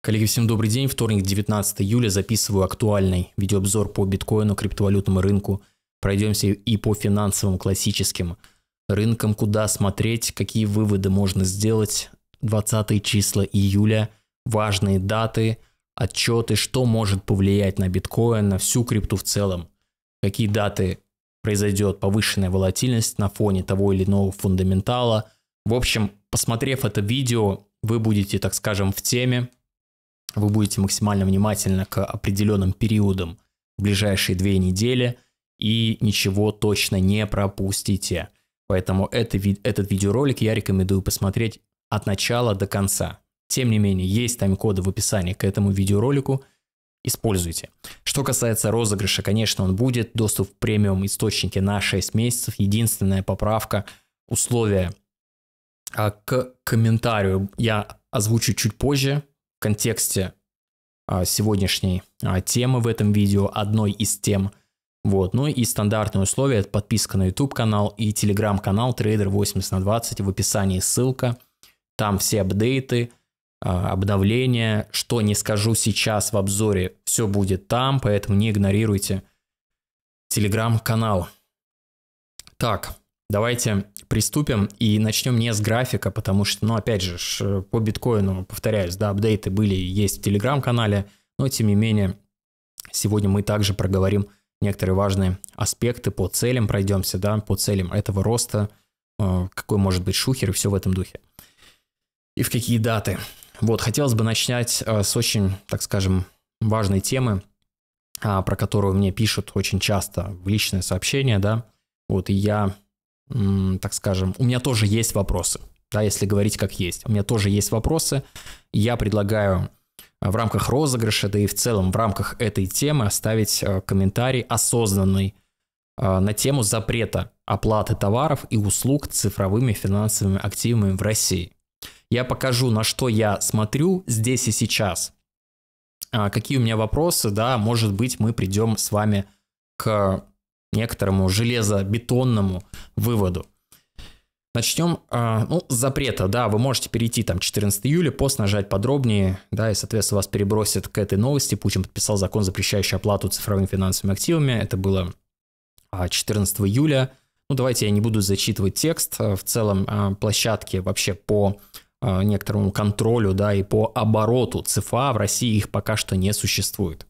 Коллеги, всем добрый день. Вторник, 19 июля. Записываю актуальный видеообзор по биткоину, криптовалютному рынку. Пройдемся и по финансовым классическим рынкам, куда смотреть, какие выводы можно сделать. 20 числа июля, важные даты, отчеты, что может повлиять на биткоин, на всю крипту в целом. Какие даты произойдет повышенная волатильность на фоне того или иного фундаментала. В общем, посмотрев это видео, вы будете, так скажем, в теме, вы будете максимально внимательны к определенным периодам в ближайшие две недели и ничего точно не пропустите. Поэтому это, этот видеоролик я рекомендую посмотреть от начала до конца. Тем не менее, есть тайм-коды в описании к этому видеоролику, используйте. Что касается розыгрыша, конечно, он будет, доступ в премиум источники на 6 месяцев, единственная поправка, условия а к комментарию я озвучу чуть позже, контексте а, сегодняшней а, темы в этом видео, одной из тем. Вот. Ну и стандартные условия – это подписка на YouTube-канал и Telegram-канал Trader 80 на 20. В описании ссылка. Там все апдейты, а, обновления. Что не скажу сейчас в обзоре, все будет там, поэтому не игнорируйте Telegram-канал. Так, Давайте приступим и начнем не с графика, потому что, ну, опять же, по биткоину, повторяюсь, да, апдейты были есть в телеграм-канале, но, тем не менее, сегодня мы также проговорим некоторые важные аспекты по целям, пройдемся, да, по целям этого роста, э, какой может быть шухер и все в этом духе. И в какие даты. Вот, хотелось бы начать э, с очень, так скажем, важной темы, а, про которую мне пишут очень часто в личное сообщение, да, вот, и я так скажем, у меня тоже есть вопросы, да, если говорить как есть. У меня тоже есть вопросы. Я предлагаю э, в рамках розыгрыша, да и в целом в рамках этой темы оставить э, комментарий осознанный э, на тему запрета оплаты товаров и услуг цифровыми финансовыми активами в России. Я покажу, на что я смотрю здесь и сейчас. А, какие у меня вопросы, да, может быть, мы придем с вами к некоторому железобетонному выводу. Начнем э, ну, с запрета. Да, вы можете перейти там 14 июля, пост нажать подробнее, да, и, соответственно, вас перебросят к этой новости. Путин подписал закон, запрещающий оплату цифровыми финансовыми активами. Это было 14 а, июля. Ну, давайте я не буду зачитывать текст. В целом, э, площадки вообще по э, некоторому контролю, да, и по обороту ЦФА в России их пока что не существует.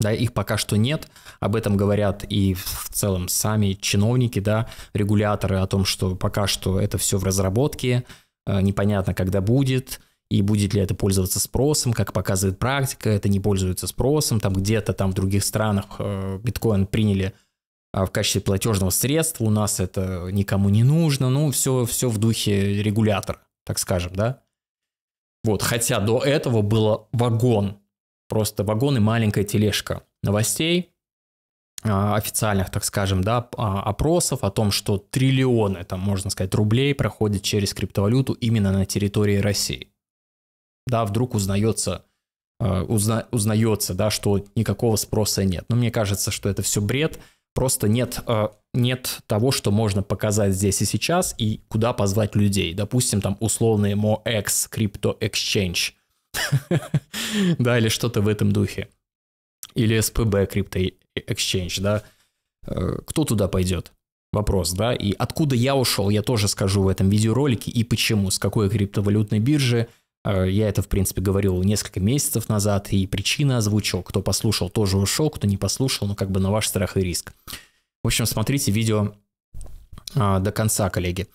Да, их пока что нет, об этом говорят и в целом сами чиновники, да, регуляторы о том, что пока что это все в разработке, э, непонятно, когда будет, и будет ли это пользоваться спросом, как показывает практика, это не пользуется спросом, там где-то там в других странах э, биткоин приняли а, в качестве платежного средства, у нас это никому не нужно, ну, все, все в духе регулятора, так скажем, да. Вот, хотя до этого было вагон просто вагон и маленькая тележка новостей, а, официальных, так скажем, да, а, опросов о том, что триллионы, там, можно сказать, рублей проходят через криптовалюту именно на территории России. Да, вдруг узнается, а, узна, узнается, да, что никакого спроса нет. Но мне кажется, что это все бред, просто нет, нет того, что можно показать здесь и сейчас, и куда позвать людей. Допустим, там условный MoEx Crypto Exchange – да, или что-то в этом духе. Или СПБ, крипто Exchange, да. Э, кто туда пойдет? Вопрос, да. И откуда я ушел, я тоже скажу в этом видеоролике и почему, с какой криптовалютной биржи. Э, я это, в принципе, говорил несколько месяцев назад, и причина озвучил. Кто послушал, тоже ушел, кто не послушал, ну как бы на ваш страх и риск. В общем, смотрите видео э, до конца, коллеги.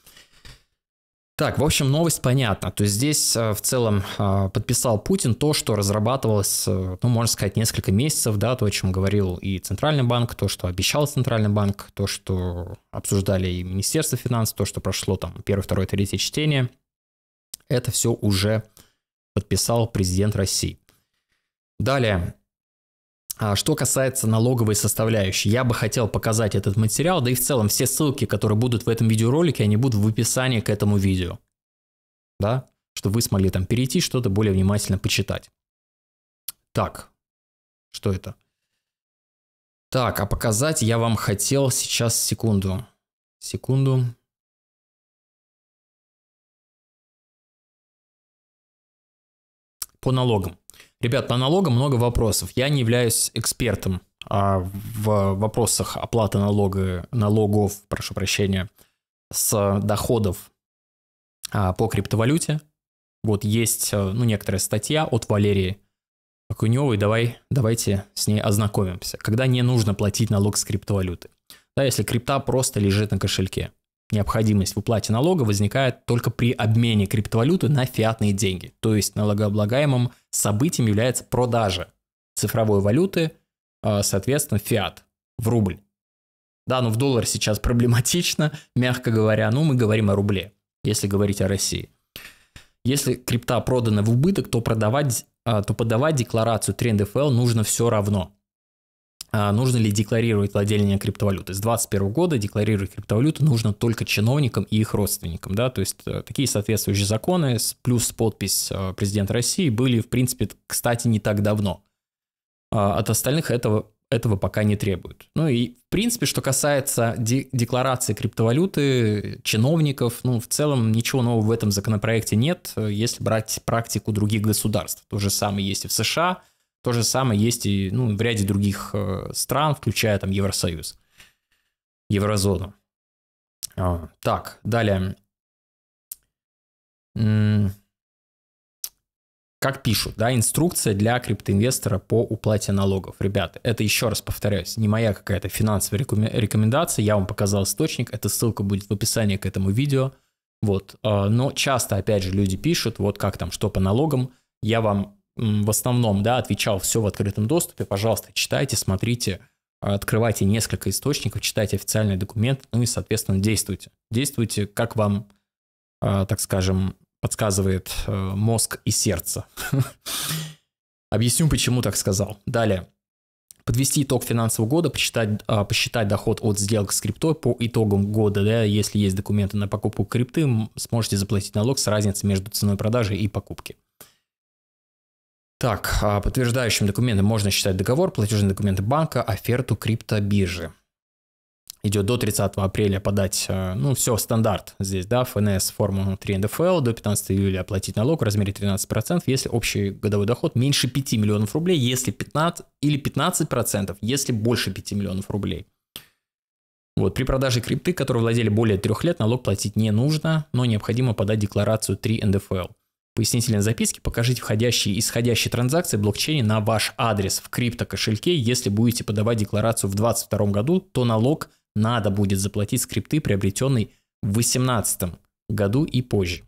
Так, в общем, новость понятна. То есть здесь э, в целом э, подписал Путин то, что разрабатывалось, э, ну, можно сказать, несколько месяцев, да, то, о чем говорил и Центральный банк, то, что обещал Центральный банк, то, что обсуждали и Министерство финансов, то, что прошло там первое, второе, третье чтение. Это все уже подписал президент России. Далее, а, что касается налоговой составляющей, я бы хотел показать этот материал, да и в целом все ссылки, которые будут в этом видеоролике, они будут в описании к этому видео. Да, чтобы вы смогли там перейти, что-то более внимательно почитать. Так, что это? Так, а показать я вам хотел сейчас секунду. Секунду. По налогам. Ребят, по налогам много вопросов. Я не являюсь экспертом а, в вопросах оплаты налога, налогов, прошу прощения, с доходов а, по криптовалюте. Вот есть э, ну, некоторая статья от Валерии Акуневой, давай, давайте с ней ознакомимся. Когда не нужно платить налог с криптовалюты. Да, если крипта просто лежит на кошельке необходимость в уплате налога возникает только при обмене криптовалюты на фиатные деньги, то есть налогооблагаемым событием является продажа цифровой валюты, а, соответственно, фиат в рубль. Да, но ну в доллар сейчас проблематично, мягко говоря, но мы говорим о рубле, если говорить о России. Если крипта продана в убыток, то, продавать, а, то подавать декларацию 3 НДФЛ нужно все равно – а нужно ли декларировать владение криптовалюты. С 2021 года декларировать криптовалюту нужно только чиновникам и их родственникам. Да? То есть э, такие соответствующие законы плюс подпись э, президента России были, в принципе, кстати, не так давно. А от остальных этого, этого пока не требуют. Ну и, в принципе, что касается декларации криптовалюты, чиновников, ну, в целом ничего нового в этом законопроекте нет. Э, если брать практику других государств, то же самое есть и в США – то же самое есть и ну, в ряде других э, стран, включая там Евросоюз, Еврозону. А, так, далее. Как пишут, да, инструкция для криптоинвестора по уплате налогов. Ребята, это еще раз повторяюсь, не моя какая-то финансовая рекомендация, я вам показал источник, эта ссылка будет в описании к этому видео. Вот, а, но часто, опять же, люди пишут, вот как там, что по налогам. Я вам в основном, да, отвечал все в открытом доступе, пожалуйста, читайте, смотрите, э, открывайте несколько источников, читайте официальный документ, ну и, соответственно, действуйте. Действуйте, как вам, э, так скажем, подсказывает э, мозг и сердце. Объясню, почему так сказал. Далее. Подвести итог финансового года, посчитать, посчитать доход от сделок с криптой по итогам года. Да, если есть документы на покупку крипты, сможете заплатить налог с разницей между ценой продажи и покупки. Так, а, подтверждающим документом можно считать договор, платежные документы банка, оферту криптобиржи. Идет до 30 апреля подать, э, ну, все, стандарт здесь, да, ФНС, форму 3 НДФЛ, до 15 июля оплатить налог в размере 13%, если общий годовой доход меньше 5 миллионов рублей, если 15, или 15%, если больше 5 миллионов рублей. Вот, при продаже крипты, которую владели более трех лет, налог платить не нужно, но необходимо подать декларацию 3 НДФЛ. Пояснительной записке покажите входящие и исходящие транзакции блокчейна на ваш адрес в криптокошельке. Если будете подавать декларацию в 2022 году, то налог надо будет заплатить скрипты приобретенные в 2018 году и позже.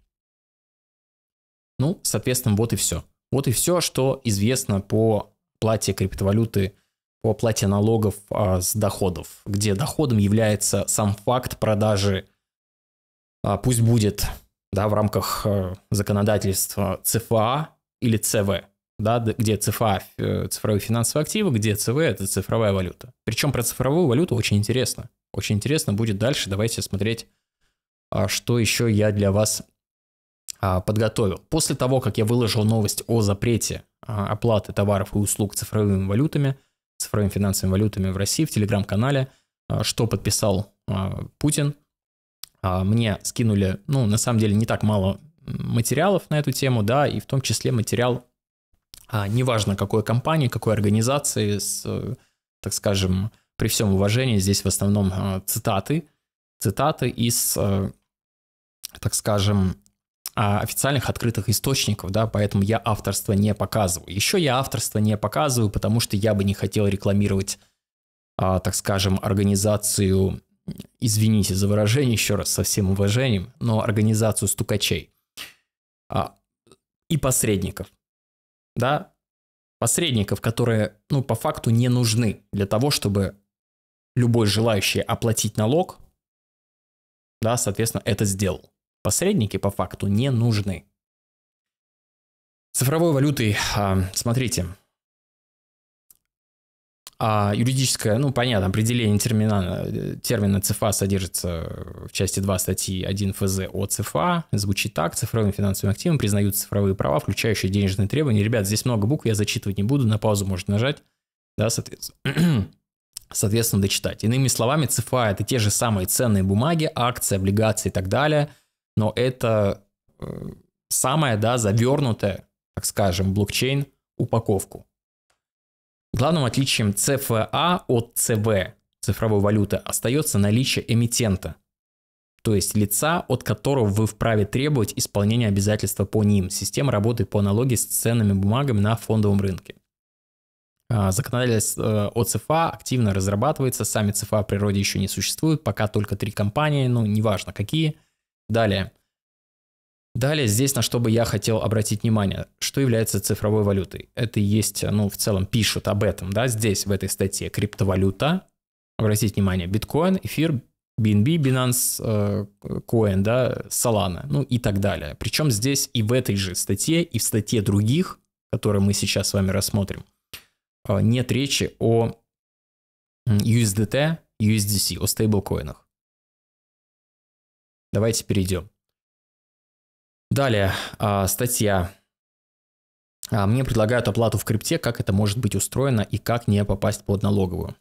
Ну, соответственно, вот и все. Вот и все, что известно по плате криптовалюты, по плате налогов а, с доходов, где доходом является сам факт продажи, а, пусть будет да, в рамках э, законодательства ЦФА или ЦВ, да, где ЦФА э, – цифровые финансовые активы, где ЦВ – это цифровая валюта. Причем про цифровую валюту очень интересно. Очень интересно будет дальше. Давайте смотреть, а, что еще я для вас а, подготовил. После того, как я выложил новость о запрете а, оплаты товаров и услуг цифровыми валютами, цифровыми финансовыми валютами в России в телеграм-канале, что подписал Путин – а, мне скинули, ну, на самом деле, не так мало материалов на эту тему, да, и в том числе материал, а, неважно какой компании, какой организации, с, так скажем, при всем уважении, здесь в основном а, цитаты, цитаты из, так скажем, официальных открытых источников, да, поэтому я авторство не показываю. Еще я авторство не показываю, потому что я бы не хотел рекламировать, так скажем, организацию извините за выражение еще раз со всем уважением, но организацию стукачей а, и посредников, да, посредников, которые, ну, по факту не нужны для того, чтобы любой желающий оплатить налог, да, соответственно, это сделал. Посредники по факту не нужны. Цифровой валютой, а, смотрите, а юридическое, ну, понятно, определение термина, термина ЦФА содержится в части 2 статьи 1 ФЗ о ЦФА. Звучит так. Цифровым финансовым активом признают цифровые права, включающие денежные требования. Ребят, здесь много букв, я зачитывать не буду, на паузу можете нажать. Да, соответственно. соответственно, дочитать. Иными словами, ЦФА – это те же самые ценные бумаги, акции, облигации и так далее, но это э, самая, да, завернутая, так скажем, блокчейн упаковку. Главным отличием ЦФА от ЦВ цифровой валюты остается наличие эмитента, то есть лица, от которого вы вправе требовать исполнения обязательства по ним. Система работает по аналогии с ценными бумагами на фондовом рынке. А, законодательство э, о ЦФА активно разрабатывается, сами ЦФА в природе еще не существуют, пока только три компании, ну неважно какие. Далее, Далее здесь на что бы я хотел обратить внимание, что является цифровой валютой. Это есть, ну, в целом пишут об этом, да, здесь в этой статье криптовалюта. Обратите внимание, биткоин, эфир, BNB, Binance Coin, э, да, Solana, ну и так далее. Причем здесь и в этой же статье, и в статье других, которые мы сейчас с вами рассмотрим, э, нет речи о USDT, USDC, о стейблкоинах. Давайте перейдем. Далее, а, статья. А, Мне предлагают оплату в крипте, как это может быть устроено и как не попасть под налоговую.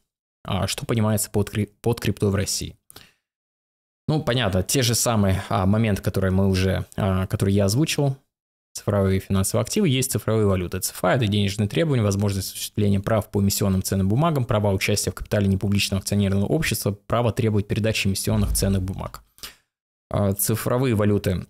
А, что понимается под, крип под криптой в России? Ну, понятно, те же самые а, моменты, которые мы уже, а, которые я озвучил, цифровые финансовые активы, есть цифровые валюты. ЦФА – это денежные требования, возможность осуществления прав по эмиссионным ценным бумагам, права участия в капитале непубличного акционерного общества, право требовать передачи эмиссионных ценных бумаг. А, цифровые валюты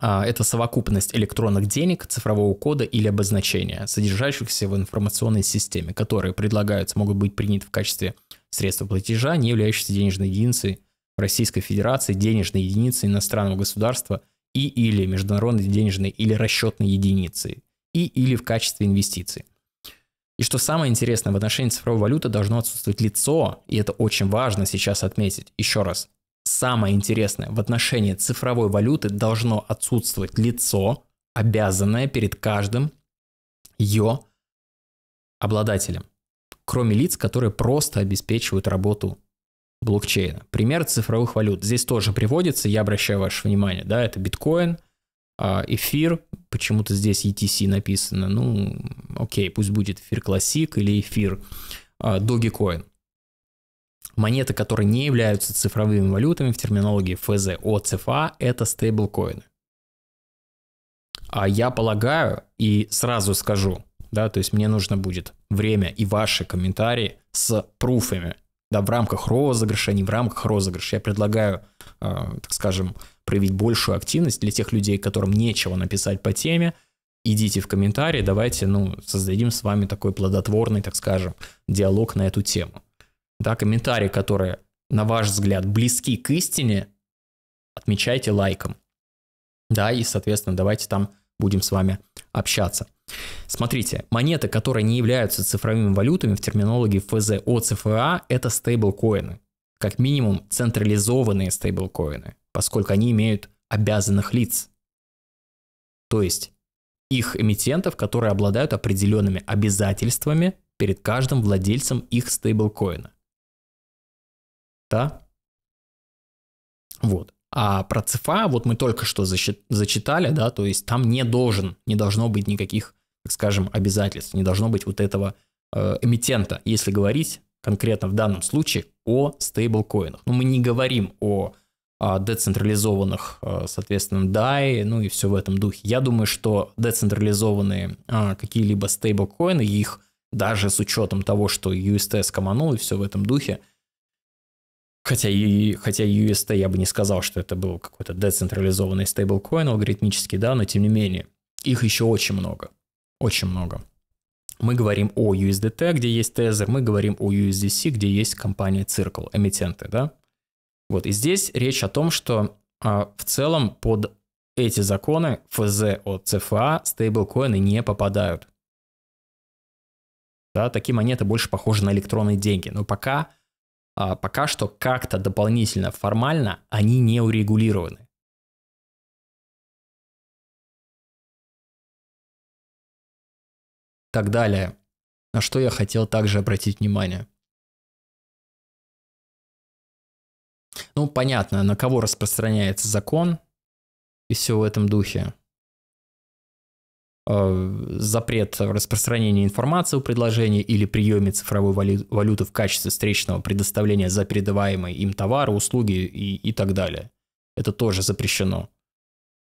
а, это совокупность электронных денег, цифрового кода или обозначения, содержащихся в информационной системе, которые предлагаются, могут быть приняты в качестве средства платежа, не являющиеся денежной единицей Российской Федерации, денежной единицей иностранного государства и или международной денежной или расчетной единицей, и или в качестве инвестиций. И что самое интересное, в отношении цифровой валюты должно отсутствовать лицо, и это очень важно сейчас отметить. Еще раз, Самое интересное, в отношении цифровой валюты должно отсутствовать лицо, обязанное перед каждым ее обладателем, кроме лиц, которые просто обеспечивают работу блокчейна. Пример цифровых валют здесь тоже приводится, я обращаю ваше внимание, да, это биткоин, а, эфир, почему-то здесь ETC написано, ну, окей, пусть будет эфир классик или эфир, а, Dogecoin. Монеты, которые не являются цифровыми валютами в терминологии ФЗ ОЦФА, это стейблкоины. А я полагаю и сразу скажу, да, то есть мне нужно будет время и ваши комментарии с пруфами, да, в рамках розыгрыша, не в рамках розыгрыша. Я предлагаю, э, так скажем, проявить большую активность для тех людей, которым нечего написать по теме. Идите в комментарии, давайте, ну, создадим с вами такой плодотворный, так скажем, диалог на эту тему да, комментарии, которые, на ваш взгляд, близки к истине, отмечайте лайком. Да, и, соответственно, давайте там будем с вами общаться. Смотрите, монеты, которые не являются цифровыми валютами в терминологии ФЗ ЦФА, это стейблкоины. Как минимум, централизованные стейблкоины, поскольку они имеют обязанных лиц. То есть их эмитентов, которые обладают определенными обязательствами перед каждым владельцем их стейблкоина. Да? Вот. А про ЦФА вот мы только что зачитали, да, то есть там не должен, не должно быть никаких, так скажем, обязательств, не должно быть вот этого э, эмитента, если говорить конкретно в данном случае о стейблкоинах. Но ну, мы не говорим о, о а, децентрализованных, э, соответственно, DAI, ну и все в этом духе. Я думаю, что децентрализованные а, какие-либо стейблкоины, их даже с учетом того, что UST скоманул и все в этом духе – Хотя, и, хотя UST я бы не сказал, что это был какой-то децентрализованный стейблкоин алгоритмический, да, но тем не менее, их еще очень много. Очень много. Мы говорим о USDT, где есть Tether, мы говорим о USDC, где есть компания Circle, эмитенты, да. Вот, и здесь речь о том, что а, в целом под эти законы ФЗ от ЦФА стейблкоины не попадают. Да, такие монеты больше похожи на электронные деньги, но пока а пока что как-то дополнительно формально они не урегулированы. Так далее. На что я хотел также обратить внимание. Ну, понятно, на кого распространяется закон и все в этом духе. Э, запрет распространения информации о предложении или приеме цифровой валюты в качестве встречного предоставления за передаваемые им товары, услуги и, и так далее. Это тоже запрещено.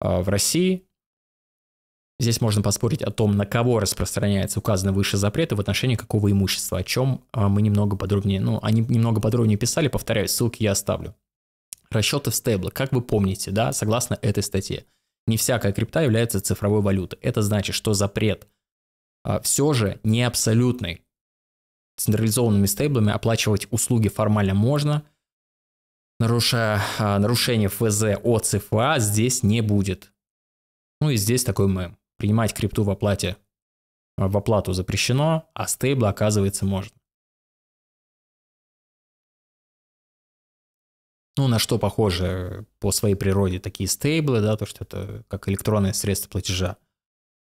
А в России здесь можно поспорить о том, на кого распространяется указанный выше запрет и в отношении какого имущества, о чем а, мы немного подробнее, ну, они немного подробнее писали, повторяю, ссылки я оставлю. Расчеты в стейблы, как вы помните, да, согласно этой статье – не всякая крипта является цифровой валютой. Это значит, что запрет а, все же не абсолютный. Централизованными стейблами оплачивать услуги формально можно. Наруша, а, нарушения ФЗ о ЦФА здесь не будет. Ну и здесь такой мем. Принимать крипту в оплате а, в оплату запрещено, а стейбл, оказывается можно. ну, на что похожи по своей природе такие стейблы, да, то, что это как электронное средство платежа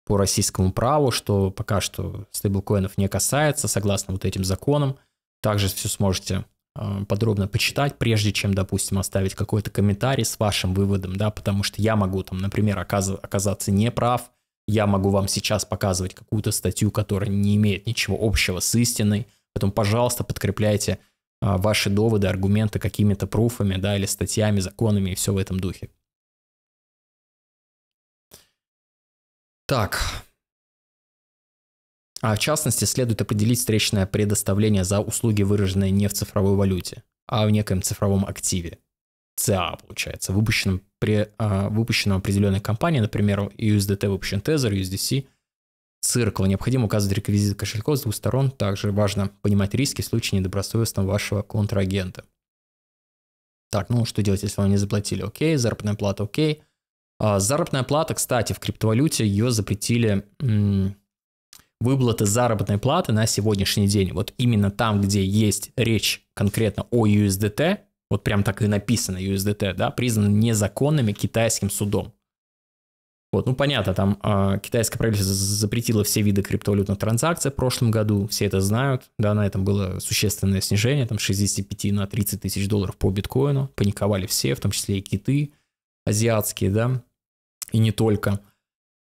по российскому праву, что пока что стейблкоинов не касается, согласно вот этим законам. Также все сможете э, подробно почитать, прежде чем, допустим, оставить какой-то комментарий с вашим выводом, да, потому что я могу там, например, оказ- оказаться неправ, я могу вам сейчас показывать какую-то статью, которая не имеет ничего общего с истиной, поэтому, пожалуйста, подкрепляйте а, ваши доводы, аргументы какими-то пруфами, да, или статьями, законами и все в этом духе. Так. А в частности, следует определить встречное предоставление за услуги, выраженные не в цифровой валюте, а в неком цифровом активе. ЦА, получается, выпущенном, при, а, выпущенном определенной компании, например, USDT выпущен Tether, USDC – циркла. Необходимо указывать реквизиты кошельков с двух сторон. Также важно понимать риски в случае недобросовестного вашего контрагента. Так, ну что делать, если вам не заплатили? Окей, заработная плата, окей. А, заработная плата, кстати, в криптовалюте ее запретили м- выплаты заработной платы на сегодняшний день. Вот именно там, где есть речь конкретно о USDT, вот прям так и написано USDT, да, признаны незаконными китайским судом. Вот, ну понятно, там э, китайское правительство запретило все виды криптовалютных транзакций в прошлом году, все это знают, да, на этом было существенное снижение, там 65 на 30 тысяч долларов по биткоину, паниковали все, в том числе и киты азиатские, да, и не только.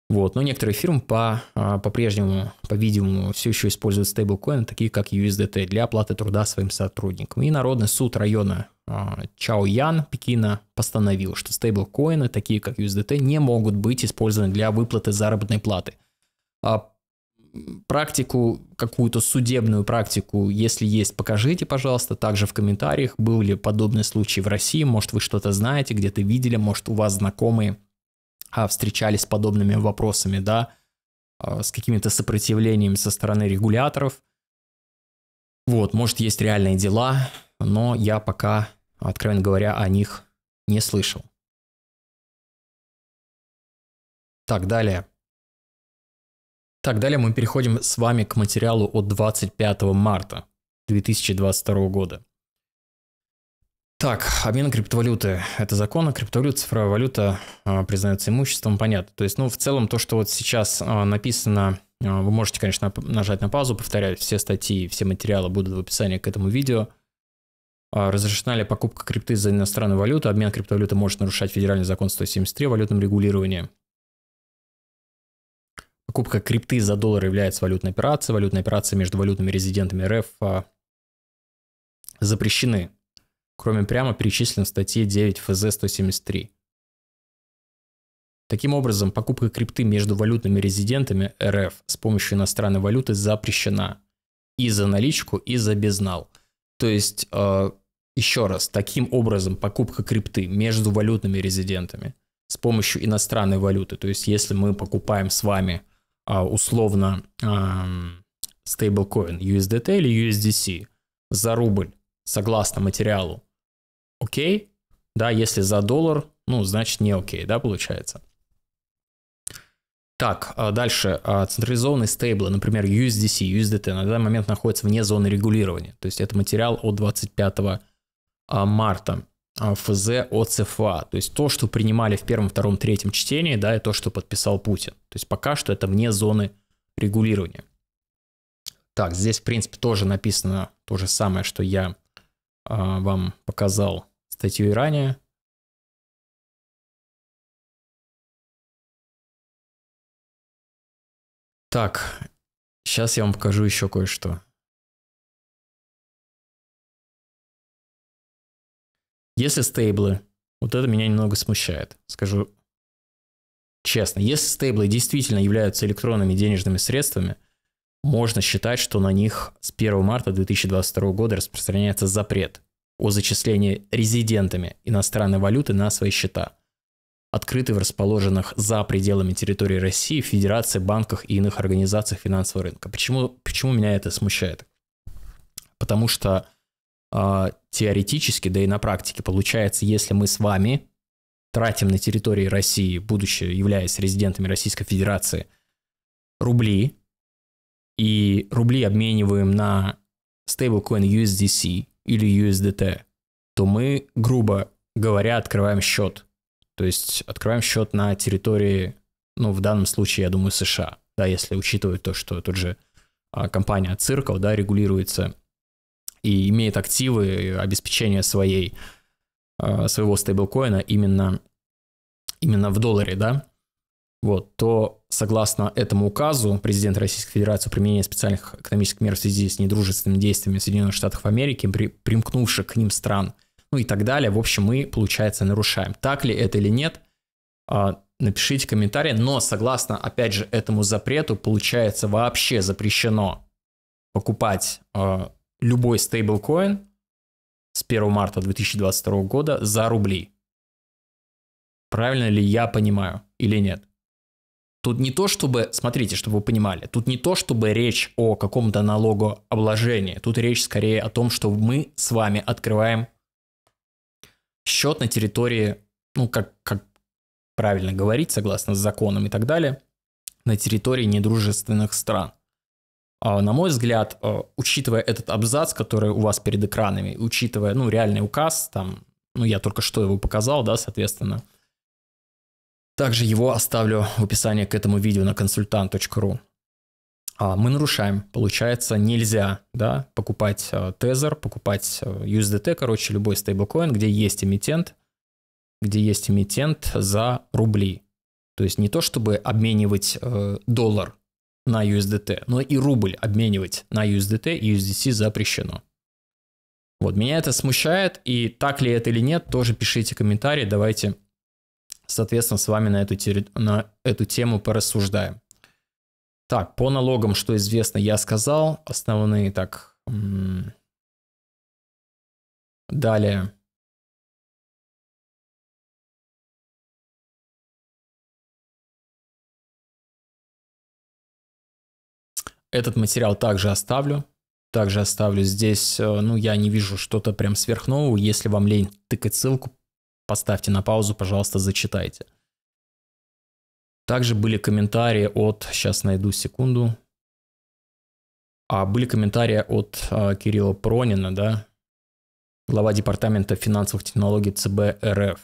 Вот, но некоторые фирмы по, а, по-прежнему, по-видимому, все еще используют стейблкоины, такие как USDT, для оплаты труда своим сотрудникам. И Народный суд района а, Чао Ян Пекина постановил, что стейблкоины, такие как USDT, не могут быть использованы для выплаты заработной платы. А практику, какую-то судебную практику, если есть, покажите, пожалуйста, также в комментариях, был ли подобный случай в России, может вы что-то знаете, где-то видели, может у вас знакомые а, встречались с подобными вопросами, да, а, с какими-то сопротивлениями со стороны регуляторов. Вот, может, есть реальные дела, но я пока откровенно говоря, о них не слышал. Так, далее. Так, далее мы переходим с вами к материалу от 25 марта 2022 года. Так, обмен криптовалюты. Это закон, криптовалюта, цифровая валюта э, признается имуществом, понятно. То есть, ну, в целом, то, что вот сейчас э, написано, э, вы можете, конечно, нажать на паузу, повторять все статьи, все материалы будут в описании к этому видео – а, разрешена ли покупка крипты за иностранную валюту? Обмен криптовалюты может нарушать федеральный закон 173 о валютном регулировании. Покупка крипты за доллар является валютной операцией. Валютные операции между валютными резидентами РФ а, запрещены, кроме прямо перечисленной в 9 ФЗ 173. Таким образом, покупка крипты между валютными резидентами РФ с помощью иностранной валюты запрещена и за наличку, и за безнал. То есть а, еще раз, таким образом покупка крипты между валютными резидентами с помощью иностранной валюты, то есть если мы покупаем с вами а, условно стейблкоин USDT или USDC за рубль, согласно материалу, окей, да, если за доллар, ну, значит не окей, да, получается. Так, а дальше. А, централизованные стейблы, например, USDC, USDT, на данный момент находятся вне зоны регулирования. То есть это материал от 25 а, марта а, ФЗ ОЦФА, то есть то, что принимали в первом, втором, третьем чтении, да, и то, что подписал Путин. То есть пока что это вне зоны регулирования. Так, здесь, в принципе, тоже написано то же самое, что я а, вам показал статью и ранее. Так, сейчас я вам покажу еще кое-что. Если стейблы, вот это меня немного смущает, скажу честно. Если стейблы действительно являются электронными денежными средствами, можно считать, что на них с 1 марта 2022 года распространяется запрет о зачислении резидентами иностранной валюты на свои счета, открытые в расположенных за пределами территории России, Федерации, банках и иных организациях финансового рынка. Почему, почему меня это смущает? Потому что а, теоретически, да и на практике получается, если мы с вами тратим на территории России, будучи являясь резидентами Российской Федерации, рубли, и рубли обмениваем на стейблкоин USDC или USDT, то мы, грубо говоря, открываем счет. То есть открываем счет на территории, ну, в данном случае, я думаю, США, да, если учитывать то, что тут же а, компания Circle, да, регулируется и имеет активы обеспечения своей, э, своего стейблкоина именно, именно в долларе, да, вот, то согласно этому указу президент Российской Федерации о применении специальных экономических мер в связи с недружественными действиями Соединенных Штатов Америки, при, примкнувших к ним стран, ну и так далее, в общем, мы, получается, нарушаем. Так ли это или нет, а, напишите комментарий, но согласно, опять же, этому запрету, получается, вообще запрещено покупать а, любой стейблкоин с 1 марта 2022 года за рубли. Правильно ли я понимаю или нет? Тут не то, чтобы, смотрите, чтобы вы понимали, тут не то, чтобы речь о каком-то налогообложении, тут речь скорее о том, что мы с вами открываем счет на территории, ну, как, как правильно говорить, согласно законам и так далее, на территории недружественных стран – а, на мой взгляд, а, учитывая этот абзац, который у вас перед экранами, учитывая, ну, реальный указ, там, ну, я только что его показал, да, соответственно, также его оставлю в описании к этому видео на консультант.ру. А, мы нарушаем, получается, нельзя, да, покупать тезер, покупать USDT, короче, любой стейблкоин, где есть эмитент, где есть эмитент за рубли. То есть не то, чтобы обменивать э, доллар на USDT, но ну и рубль обменивать на USDT и USDC запрещено. Вот, меня это смущает, и так ли это или нет, тоже пишите комментарии, давайте, соответственно, с вами на эту, терри... на эту тему порассуждаем. Так, по налогам, что известно, я сказал, основные, так, далее, Этот материал также оставлю. Также оставлю здесь, э, ну, я не вижу что-то прям сверхнового. Если вам лень тыкать ссылку, поставьте на паузу, пожалуйста, зачитайте. Также были комментарии от, сейчас найду секунду, а были комментарии от а, Кирилла Пронина, да, глава департамента финансовых технологий ЦБ РФ.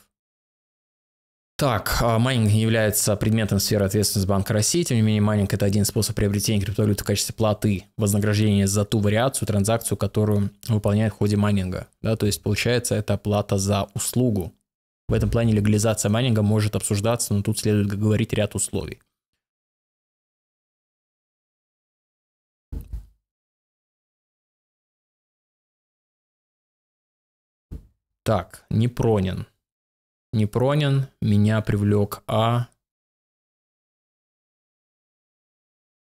Так, а, майнинг не является предметом сферы ответственности Банка России, тем не менее майнинг – это один способ приобретения криптовалюты в качестве платы, вознаграждения за ту вариацию, транзакцию, которую выполняет в ходе майнинга. Да, то есть получается это плата за услугу. В этом плане легализация майнинга может обсуждаться, но тут следует говорить ряд условий. Так, Непронин. Непронин, меня привлек А.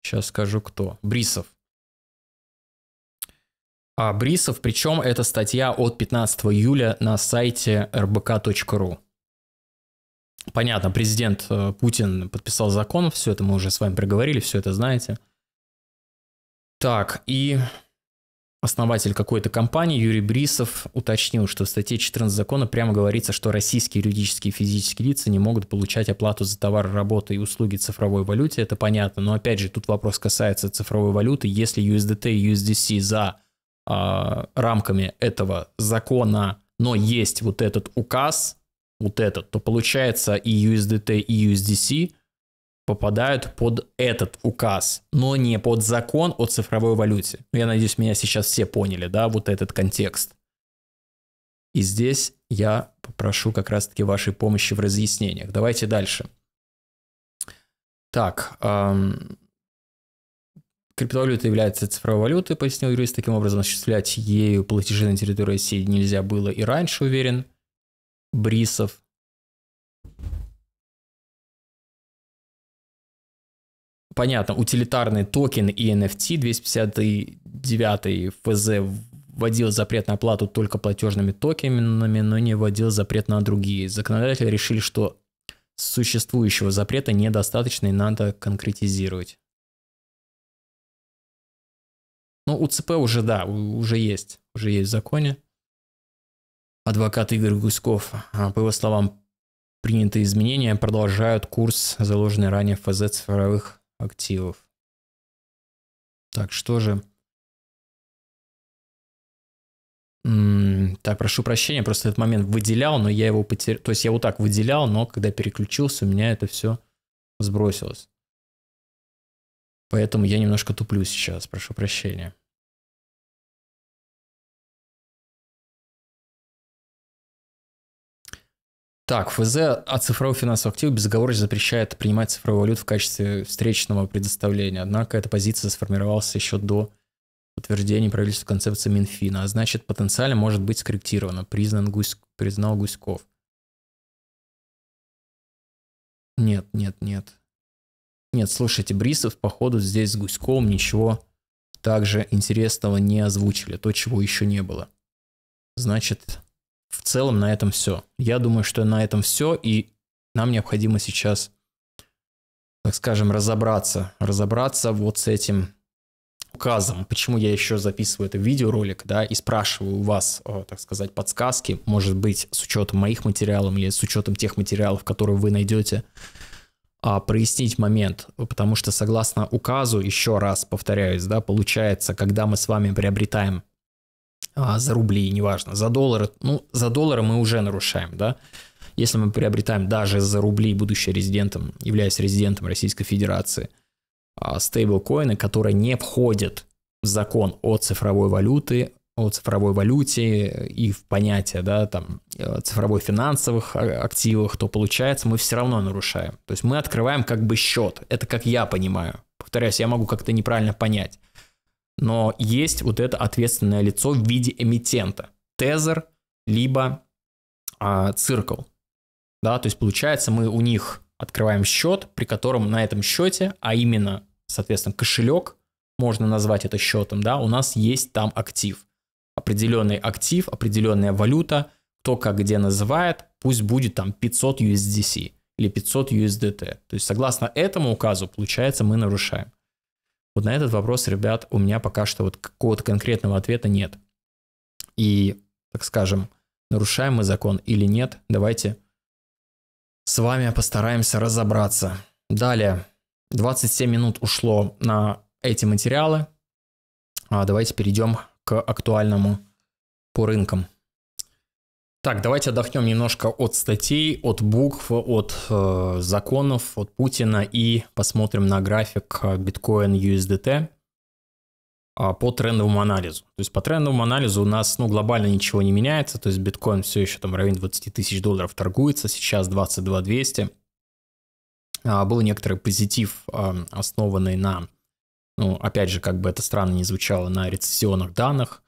Сейчас скажу кто. Брисов. А Брисов, причем эта статья от 15 июля на сайте rbk.ru. Понятно, президент э, Путин подписал закон, все это мы уже с вами проговорили, все это знаете. Так, и основатель какой-то компании Юрий Брисов уточнил, что в статье 14 закона прямо говорится, что российские юридические и физические лица не могут получать оплату за товары, работы и услуги в цифровой валюте, это понятно, но опять же, тут вопрос касается цифровой валюты, если USDT и USDC за э, рамками этого закона, но есть вот этот указ, вот этот, то получается и USDT, и USDC попадают под этот указ, но не под закон о цифровой валюте. Ну, я надеюсь, меня сейчас все поняли, да, вот этот контекст. И здесь я попрошу как раз-таки вашей помощи в разъяснениях. Давайте дальше. Так, эм, криптовалюта является цифровой валютой, пояснил юрист. Таким образом, осуществлять ею платежи на территории России нельзя было и раньше, уверен Брисов. понятно, утилитарный токен и NFT 259 ФЗ вводил запрет на оплату только платежными токенами, но не вводил запрет на другие. Законодатели решили, что существующего запрета недостаточно и надо конкретизировать. Ну, у ЦП уже, да, уже есть, уже есть в законе. Адвокат Игорь Гуськов, а, по его словам, принятые изменения продолжают курс, заложенный ранее в ФЗ цифровых активов. Так, что же? так, прошу прощения, просто этот момент выделял, но я его потерял. То есть я вот так выделял, но когда переключился, у меня это все сбросилось. Поэтому я немножко туплю сейчас, прошу прощения. Так, ФЗ о цифровых финансовых активах безоговорочно запрещает принимать цифровую валюту в качестве встречного предоставления. Однако эта позиция сформировалась еще до утверждения правительства концепции Минфина, а значит, потенциально может быть скорректирована, признан Гусь, признал Гуськов. Нет, нет, нет. Нет, слушайте, Брисов, походу, здесь с Гуськовым ничего также интересного не озвучили, то, чего еще не было. Значит, в целом на этом все. Я думаю, что на этом все, и нам необходимо сейчас, так скажем, разобраться, разобраться вот с этим указом, почему я еще записываю это видеоролик, да, и спрашиваю у вас, э, так сказать, подсказки, может быть, с учетом моих материалов или с учетом тех материалов, которые вы найдете, а, прояснить момент, потому что согласно указу, еще раз повторяюсь, да, получается, когда мы с вами приобретаем а, за рубли, неважно, за доллары, ну, за доллары мы уже нарушаем, да, если мы приобретаем даже за рубли, будучи резидентом, являясь резидентом Российской Федерации, а, стейблкоины, которые не входят в закон о цифровой валюте о цифровой валюте и в понятие, да, там, э, цифровой финансовых а, активах, то получается мы все равно нарушаем. То есть мы открываем как бы счет. Это как я понимаю. Повторяюсь, я могу как-то неправильно понять но есть вот это ответственное лицо в виде эмитента. Тезер, либо а, циркл. Да, то есть получается мы у них открываем счет, при котором на этом счете, а именно, соответственно, кошелек, можно назвать это счетом, да, у нас есть там актив. Определенный актив, определенная валюта, кто как где называет, пусть будет там 500 USDC или 500 USDT. То есть согласно этому указу, получается, мы нарушаем. Вот на этот вопрос, ребят, у меня пока что вот какого-то конкретного ответа нет. И, так скажем, нарушаем мы закон или нет, давайте с вами постараемся разобраться. Далее, 27 минут ушло на эти материалы. А давайте перейдем к актуальному по рынкам. Так, давайте отдохнем немножко от статей, от букв, от э, законов, от Путина и посмотрим на график э, биткоин USDT а, по трендовому анализу. То есть по трендовому анализу у нас ну, глобально ничего не меняется, то есть биткоин все еще там в районе 20 тысяч долларов торгуется, сейчас 22 200. А, был некоторый позитив, а, основанный на, ну опять же, как бы это странно не звучало, на рецессионных данных –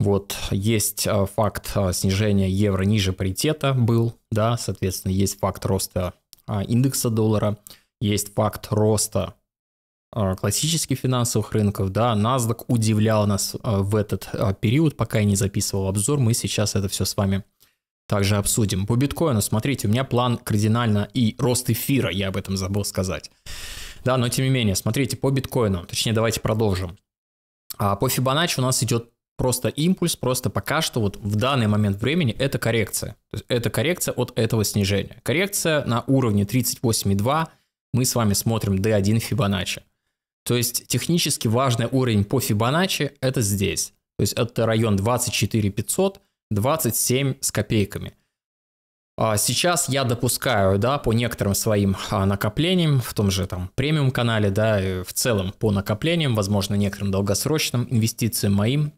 вот есть а, факт а, снижения евро ниже паритета был, да, соответственно, есть факт роста а, индекса доллара, есть факт роста классических финансовых рынков, да, NASDAQ удивлял нас в этот период, пока я не записывал обзор, мы сейчас это все с вами также обсудим. По биткоину, смотрите, у меня план кардинально и рост эфира, я об этом забыл сказать. Да, но тем не менее, смотрите, по биткоину, точнее, давайте продолжим. А по Fibonacci у нас идет просто импульс, просто пока что вот в данный момент времени это коррекция. То есть это коррекция от этого снижения. Коррекция на уровне 38,2 мы с вами смотрим D1 Fibonacci. То есть технически важный уровень по Fibonacci это здесь. То есть это район 24,500, 27 с копейками. А сейчас я допускаю, да, по некоторым своим а, накоплениям, в том же там премиум канале, да, в целом по накоплениям, возможно, некоторым долгосрочным инвестициям моим,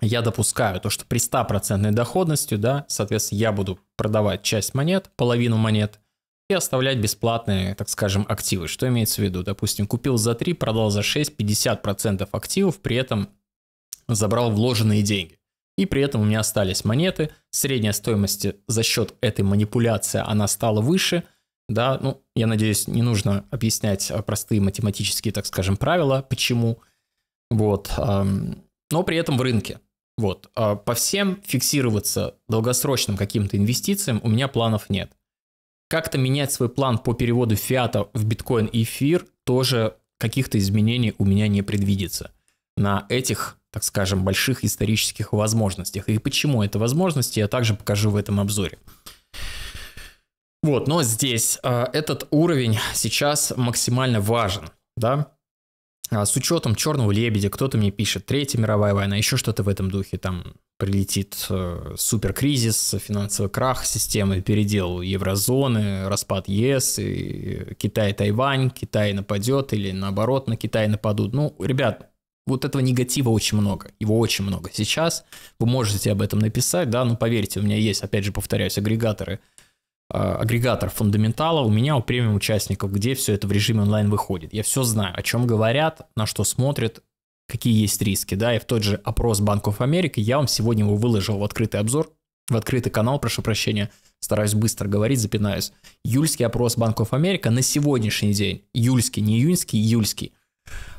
я допускаю то, что при 100% доходности, да, соответственно, я буду продавать часть монет, половину монет, и оставлять бесплатные, так скажем, активы. Что имеется в виду? Допустим, купил за 3, продал за 6, 50% активов, при этом забрал вложенные деньги. И при этом у меня остались монеты, средняя стоимость за счет этой манипуляции, она стала выше, да, ну, я надеюсь, не нужно объяснять а, простые математические, так скажем, правила, почему, вот, но при этом в рынке, вот. А по всем фиксироваться долгосрочным каким-то инвестициям у меня планов нет. Как-то менять свой план по переводу фиата в биткоин и эфир тоже каких-то изменений у меня не предвидится на этих, так скажем, больших исторических возможностях. И почему это возможности, я также покажу в этом обзоре. Вот, но здесь э, этот уровень сейчас максимально важен, да, а, с учетом черного лебедя, кто-то мне пишет, Третья мировая война, еще что-то в этом духе, там прилетит э, суперкризис, финансовый крах системы, передел еврозоны, распад ЕС, и Китай, Тайвань, Китай нападет или наоборот на Китай нападут. Ну, ребят, вот этого негатива очень много, его очень много сейчас, вы можете об этом написать, да, но ну, поверьте, у меня есть, опять же повторяюсь, агрегаторы Э, агрегатор фундаментала у меня, у премиум участников, где все это в режиме онлайн выходит. Я все знаю, о чем говорят, на что смотрят, какие есть риски, да, и в тот же опрос Банков Америки, я вам сегодня его выложил в открытый обзор, в открытый канал, прошу прощения, стараюсь быстро говорить, запинаюсь. Июльский опрос Банков Америка на сегодняшний день, июльский, не июньский, июльский,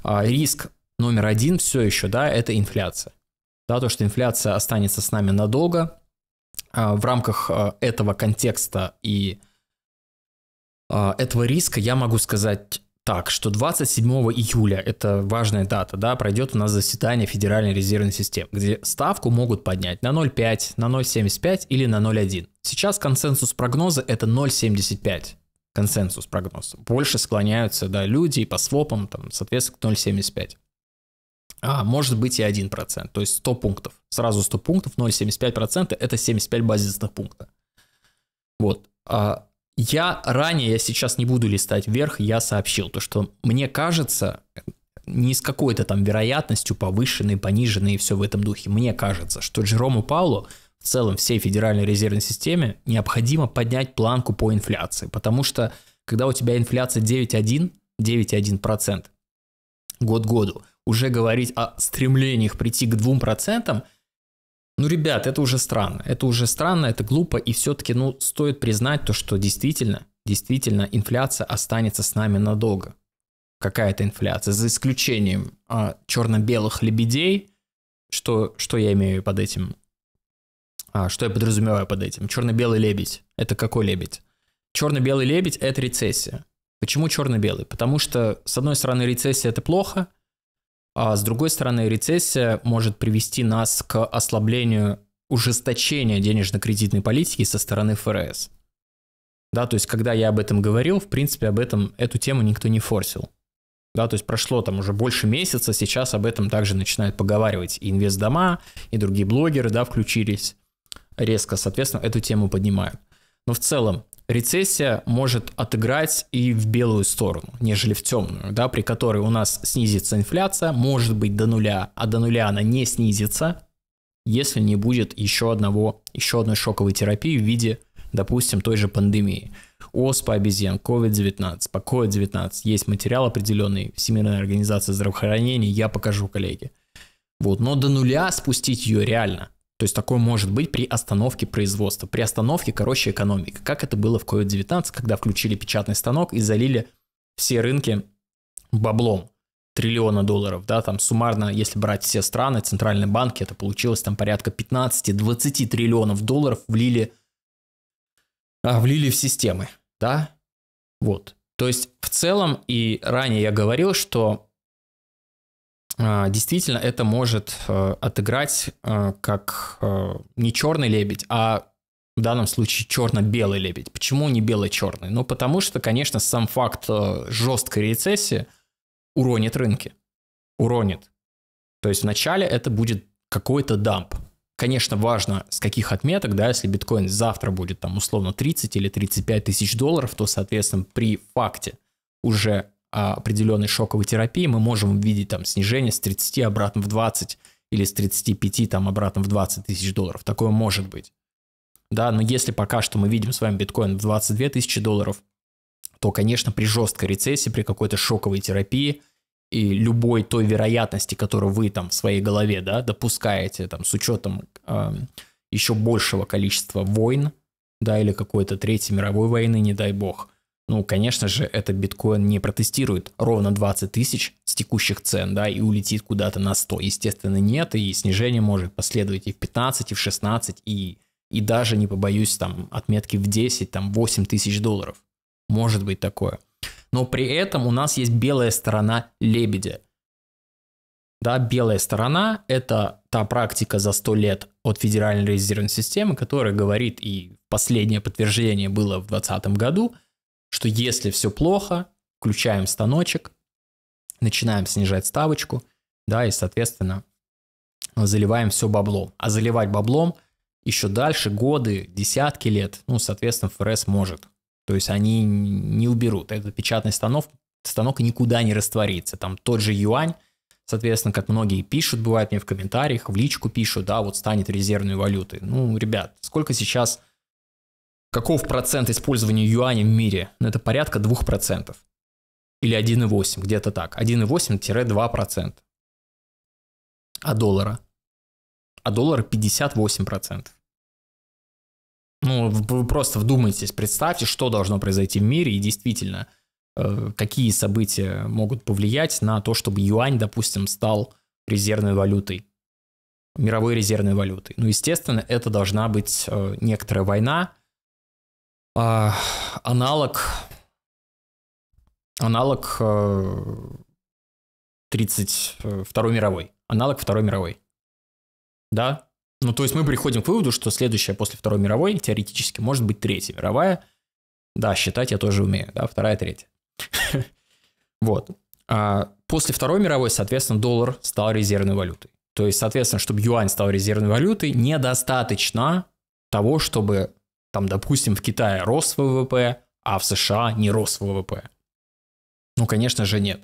а, риск номер один все еще, да, это инфляция. Да, то, что инфляция останется с нами надолго, а, в рамках а, этого контекста и а, этого риска я могу сказать так, что 27 июля, это важная дата, да, пройдет у нас заседание Федеральной резервной системы, где ставку могут поднять на 0,5, на 0,75 или на 0,1. Сейчас консенсус прогноза это 0,75 консенсус прогноза. Больше склоняются да, люди по свопам, там, соответственно, к 0,75 а может быть и 1%, то есть 100 пунктов. Сразу 100 пунктов, 0,75% это 75 базисных пунктов. Вот. А я ранее, я сейчас не буду листать вверх, я сообщил то, что мне кажется, не с какой-то там вероятностью повышенной, пониженной и все в этом духе, мне кажется, что Джерому Паулу в целом всей Федеральной резервной системе необходимо поднять планку по инфляции, потому что когда у тебя инфляция 9,1, 9,1% год году, уже говорить о стремлениях прийти к 2%, ну, ребят, это уже странно. Это уже странно, это глупо, и все-таки, ну, стоит признать то, что действительно, действительно инфляция останется с нами надолго. Какая-то инфляция, за исключением а, черно-белых лебедей. Что, что я имею под этим? А, что я подразумеваю под этим? Черно-белый лебедь. Это какой лебедь? Черно-белый лебедь – это рецессия. Почему черно-белый? Потому что, с одной стороны, рецессия – это плохо – а с другой стороны, рецессия может привести нас к ослаблению ужесточения денежно-кредитной политики со стороны ФРС. Да, то есть, когда я об этом говорил, в принципе, об этом эту тему никто не форсил. Да, то есть прошло там уже больше месяца, сейчас об этом также начинают поговаривать и инвестдома, и другие блогеры, да, включились резко, соответственно, эту тему поднимают. Но в целом, рецессия может отыграть и в белую сторону, нежели в темную, да, при которой у нас снизится инфляция, может быть до нуля, а до нуля она не снизится, если не будет еще одного, еще одной шоковой терапии в виде, допустим, той же пандемии. Оспа, по обезьян, COVID-19, по COVID-19 есть материал определенный Всемирная организация здравоохранения, я покажу, коллеги. Вот, но до нуля спустить ее реально – то есть такое может быть при остановке производства, при остановке, короче, экономики, как это было в COVID-19, когда включили печатный станок и залили все рынки баблом триллиона долларов, да, там суммарно, если брать все страны, центральные банки, это получилось там порядка 15-20 триллионов долларов влили, а, влили в системы, да, вот. То есть в целом, и ранее я говорил, что а, действительно это может э, отыграть э, как э, не черный лебедь, а в данном случае черно-белый лебедь. Почему не белый-черный? Ну, потому что, конечно, сам факт жесткой рецессии уронит рынки. Уронит. То есть вначале это будет какой-то дамп. Конечно, важно, с каких отметок, да, если биткоин завтра будет там условно 30 или 35 тысяч долларов, то, соответственно, при факте уже а, определенной шоковой терапии мы можем увидеть там снижение с 30 обратно в 20 или с 35 там обратно в 20 тысяч долларов. Такое может быть. Да, но если пока что мы видим с вами биткоин в 22 тысячи долларов, то, конечно, при жесткой рецессии, при какой-то шоковой терапии и любой той вероятности, которую вы там в своей голове да, допускаете, там, с учетом э, еще большего количества войн, да, или какой-то третьей мировой войны, не дай бог, ну, конечно же, это биткоин не протестирует ровно 20 тысяч с текущих цен, да, и улетит куда-то на 100. Естественно, нет, и снижение может последовать и в 15, и в 16, и, и даже, не побоюсь, там, отметки в 10, там, 8 тысяч долларов. Может быть такое. Но при этом у нас есть белая сторона лебедя. Да, белая сторона – это та практика за 100 лет от Федеральной резервной системы, которая говорит, и последнее подтверждение было в 2020 году – что если все плохо, включаем станочек, начинаем снижать ставочку, да, и, соответственно, заливаем все баблом. А заливать баблом еще дальше, годы, десятки лет, ну, соответственно, ФРС может. То есть они не уберут. Этот печатный станок, станок никуда не растворится. Там тот же юань, соответственно, как многие пишут, бывает мне в комментариях, в личку пишут, да, вот станет резервной валютой. Ну, ребят, сколько сейчас Каков процент использования юаня в мире? Ну, это порядка 2%. Или 1,8, где-то так. 1,8-2%. А доллара? А доллара 58%. Ну, вы просто вдумайтесь, представьте, что должно произойти в мире, и действительно, э, какие события могут повлиять на то, чтобы юань, допустим, стал резервной валютой, мировой резервной валютой. Ну, естественно, это должна быть э, некоторая война, а, аналог аналог 32 э, э, мировой. Аналог Второй мировой. Да? Ну, то есть мы приходим к выводу, что следующая после Второй мировой, теоретически, может быть Третья мировая. Да, считать я тоже умею, да, вторая, третья. Вот. А, после Второй мировой, соответственно, доллар стал резервной валютой. То есть, соответственно, чтобы юань стал резервной валютой, недостаточно того, чтобы там, допустим, в Китае рос ВВП, а в США не рос ВВП. Ну, конечно же, нет.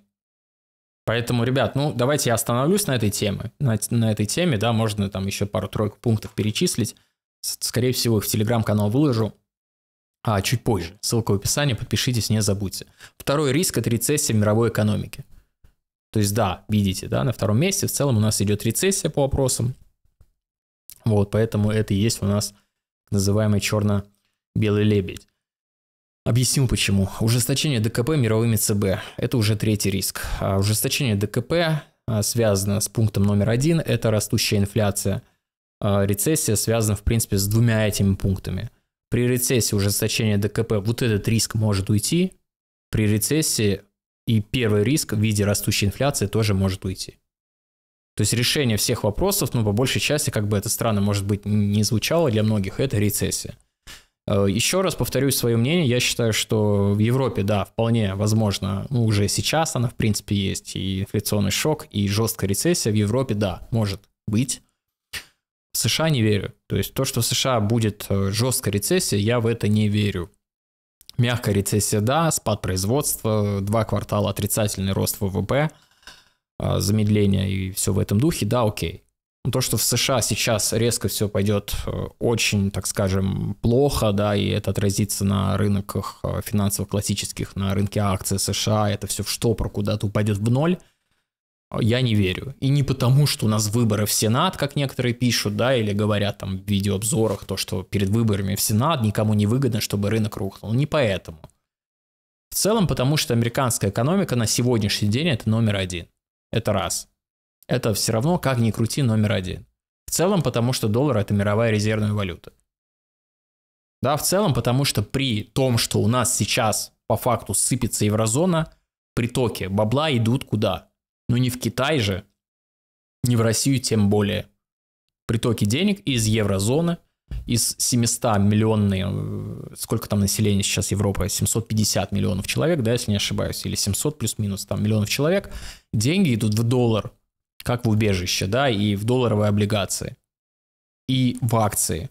Поэтому, ребят, ну, давайте я остановлюсь на этой теме. На, на этой теме, да, можно там еще пару-тройку пунктов перечислить. Скорее всего, их в телеграм-канал выложу. А, чуть позже. Ссылка в описании, подпишитесь, не забудьте. Второй риск – это рецессия мировой экономики. То есть, да, видите, да, на втором месте в целом у нас идет рецессия по опросам. Вот, поэтому это и есть у нас называемый черно-белый лебедь. Объясню почему. Ужесточение ДКП мировыми ЦБ – это уже третий риск. А ужесточение ДКП а, связано с пунктом номер один – это растущая инфляция. А рецессия связана, в принципе, с двумя этими пунктами. При рецессии ужесточение ДКП вот этот риск может уйти, при рецессии и первый риск в виде растущей инфляции тоже может уйти. То есть решение всех вопросов, ну, по большей части, как бы это странно, может быть, не звучало для многих, это рецессия. Э, Еще раз повторюсь свое мнение, я считаю, что в Европе, да, вполне возможно, ну, уже сейчас она, в принципе, есть, и инфляционный шок, и жесткая рецессия в Европе, да, может быть. В США не верю. То есть то, что в США будет э, жесткая рецессия, я в это не верю. Мягкая рецессия, да, спад производства, два квартала отрицательный рост ВВП – а, замедления и все в этом духе, да, окей. Но то, что в США сейчас резко все пойдет э, очень, так скажем, плохо, да, и это отразится на рынках э, финансовых классических, на рынке акций США, это все в штопор куда-то упадет в ноль, э, я не верю. И не потому, что у нас выборы в Сенат, как некоторые пишут, да, или говорят там в видеообзорах, то, что перед выборами в Сенат никому не выгодно, чтобы рынок рухнул. Не поэтому. В целом, потому что американская экономика на сегодняшний день это номер один. Это раз. Это все равно как ни крути номер один. В целом потому, что доллар это мировая резервная валюта. Да, в целом потому, что при том, что у нас сейчас по факту сыпется еврозона, притоки бабла идут куда? Ну не в Китай же, не в Россию тем более. Притоки денег из еврозоны из 700 миллионной, э, сколько там населения сейчас Европы, 750 миллионов человек, да, если не ошибаюсь, или 700 плюс-минус там миллионов человек, деньги идут в доллар, как в убежище, да, и в долларовые облигации, и в акции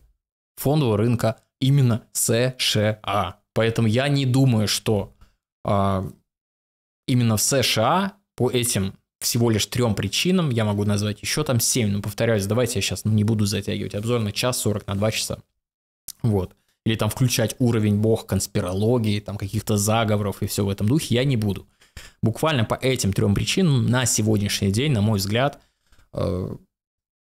фондового рынка именно США. Поэтому я не думаю, что а, именно в США по этим всего лишь трем причинам, я могу назвать еще там семь, но повторяюсь, давайте я сейчас ну, не буду затягивать обзор на час 40, на два часа. Вот. Или там включать уровень бог конспирологии, там каких-то заговоров и все в этом духе, я не буду. Буквально по этим трем причинам на сегодняшний день, на мой взгляд, э,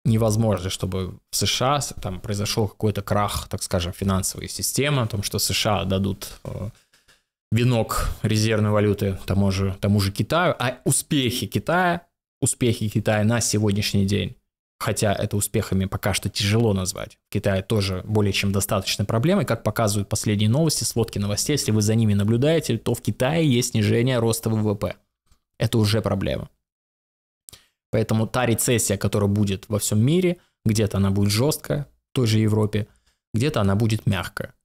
невозможно, чтобы в США там произошел какой-то крах, так скажем, финансовой системы, о том, что США дадут э, венок резервной валюты тому же, тому же Китаю, а успехи Китая, успехи Китая на сегодняшний день, хотя это успехами пока что тяжело назвать, в Китае тоже более чем достаточно проблемы, как показывают последние новости, сводки новостей, если вы за ними наблюдаете, то в Китае есть снижение роста ВВП. Это уже проблема. Поэтому та рецессия, которая будет во всем мире, где-то она будет жесткая, в той же Европе, где-то она будет мягкая.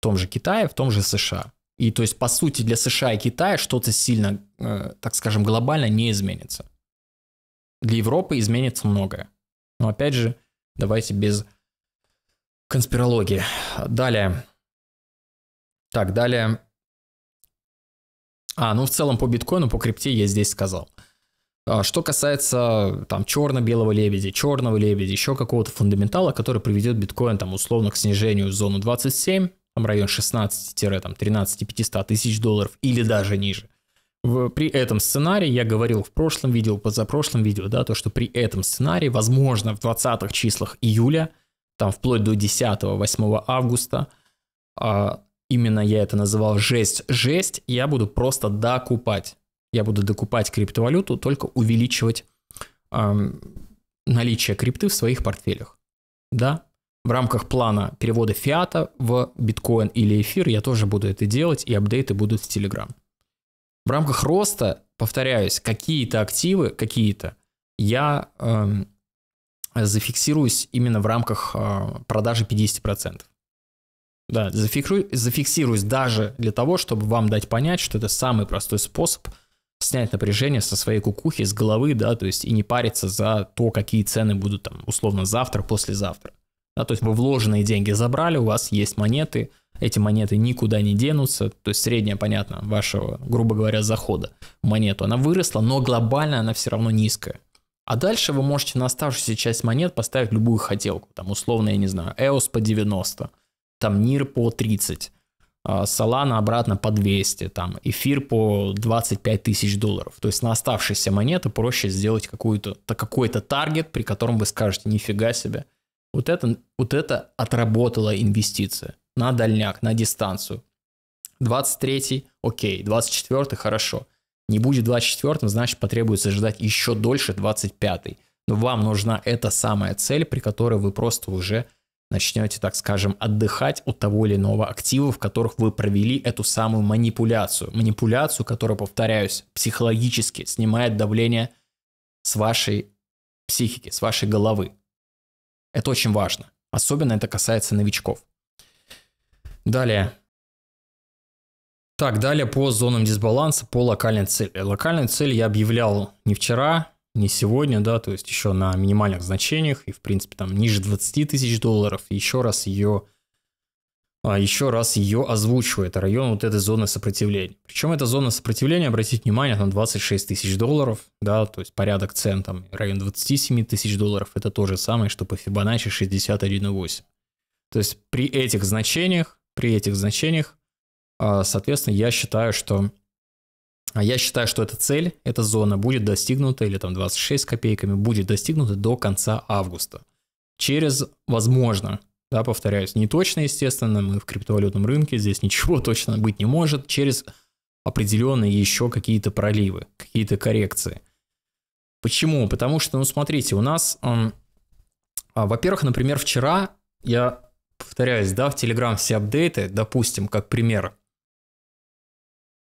В том же Китае, в том же США. И то есть, по сути, для США и Китая что-то сильно, э, так скажем, глобально не изменится. Для Европы изменится многое. Но опять же, давайте без конспирологии. Далее. Так, далее. А, ну в целом по биткоину, по крипте я здесь сказал. А, что касается там черно-белого лебедя, черного лебедя, еще какого-то фундаментала, который приведет биткоин там условно к снижению зоны 27, там район 16-13 500 тысяч долларов или даже ниже. В, при этом сценарии, я говорил в прошлом видео, позапрошлом видео, да, то, что при этом сценарии, возможно, в 20-х числах июля, там вплоть до 10-8 августа, а, именно я это называл жесть-жесть, я буду просто докупать. Я буду докупать криптовалюту, только увеличивать эм, наличие крипты в своих портфелях. Да, в рамках плана перевода фиата в биткоин или эфир я тоже буду это делать, и апдейты будут в Telegram. В рамках роста, повторяюсь, какие-то активы, какие-то, я э, зафиксируюсь именно в рамках э, продажи 50%. Да, зафиксирую, зафиксируюсь даже для того, чтобы вам дать понять, что это самый простой способ снять напряжение со своей кукухи, с головы, да, то есть и не париться за то, какие цены будут там условно завтра, послезавтра. Да, то есть вы вложенные деньги забрали, у вас есть монеты, эти монеты никуда не денутся, то есть средняя, понятно, вашего, грубо говоря, захода в монету, она выросла, но глобально она все равно низкая. А дальше вы можете на оставшуюся часть монет поставить любую хотелку, там условно, я не знаю, EOS по 90, там NIR по 30, а, Solana обратно по 200, там эфир по 25 тысяч долларов. То есть на оставшиеся монеты проще сделать какой-то какой -то таргет, при котором вы скажете, нифига себе, вот это, вот это отработала инвестиция на дальняк, на дистанцию. 23-й, окей, 24-й, хорошо. Не будет 24-м, значит потребуется ждать еще дольше 25-й. Но вам нужна эта самая цель, при которой вы просто уже начнете, так скажем, отдыхать от того или иного актива, в которых вы провели эту самую манипуляцию. Манипуляцию, которая, повторяюсь, психологически снимает давление с вашей психики, с вашей головы. Это очень важно. Особенно это касается новичков. Далее. Так, далее по зонам дисбаланса, по локальной цели. Локальную цель я объявлял не вчера, не сегодня, да, то есть еще на минимальных значениях, и, в принципе, там ниже 20 тысяч долларов, еще раз ее а, еще раз ее озвучивает, район вот этой зоны сопротивления. Причем эта зона сопротивления, обратите внимание, там 26 тысяч долларов, да, то есть порядок цен там район 27 тысяч долларов, это то же самое, что по Fibonacci 61,8. То есть при этих значениях, при этих значениях, а, соответственно, я считаю, что а, я считаю, что эта цель, эта зона будет достигнута, или там 26 копейками, будет достигнута до конца августа. Через, возможно, да, повторяюсь, не точно, естественно, мы в криптовалютном рынке, здесь ничего точно быть не может, через определенные еще какие-то проливы, какие-то коррекции. Почему? Потому что, ну смотрите, у нас, а, во-первых, например, вчера я повторяюсь, да, в Telegram все апдейты, допустим, как пример,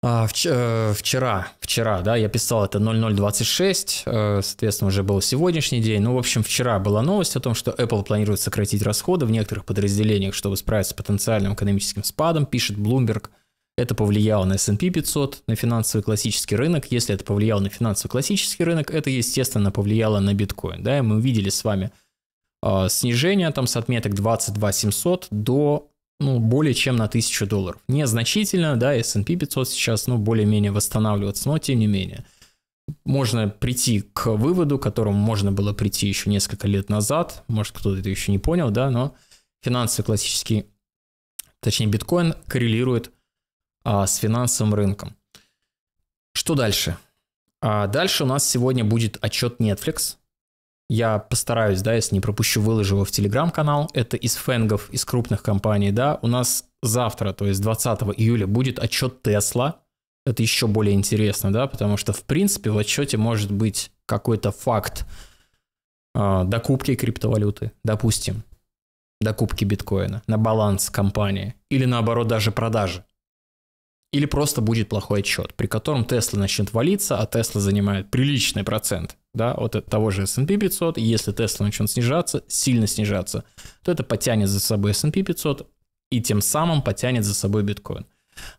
а, э, вчера, вчера, да, я писал это 0026, э, соответственно, уже был сегодняшний день. Ну, в общем, вчера была новость о том, что Apple планирует сократить расходы в некоторых подразделениях, чтобы справиться с потенциальным экономическим спадом, пишет Bloomberg. Это повлияло на S&P 500, на финансовый классический рынок. Если это повлияло на финансовый классический рынок, это, естественно, повлияло на биткоин. Да, и мы увидели с вами э, снижение там с отметок 22 700 до ну, более чем на 1000 долларов. Незначительно, да, S&P 500 сейчас, ну, более-менее восстанавливается, но тем не менее. Можно прийти к выводу, к которому можно было прийти еще несколько лет назад, может, кто-то это еще не понял, да, но финансы классические, точнее, биткоин коррелирует а, с финансовым рынком. Что дальше? А дальше у нас сегодня будет отчет Netflix, я постараюсь, да, если не пропущу, выложу его в телеграм-канал. Это из фэнгов, из крупных компаний, да. У нас завтра, то есть 20 июля, будет отчет Тесла. Это еще более интересно, да, потому что, в принципе, в отчете может быть какой-то факт э, докупки криптовалюты, допустим, докупки биткоина на баланс компании или, наоборот, даже продажи. Или просто будет плохой отчет, при котором Тесла начнет валиться, а Тесла занимает приличный процент – да, от того же S&P 500, если Tesla начнет снижаться, сильно снижаться, то это потянет за собой S&P 500 и тем самым потянет за собой биткоин.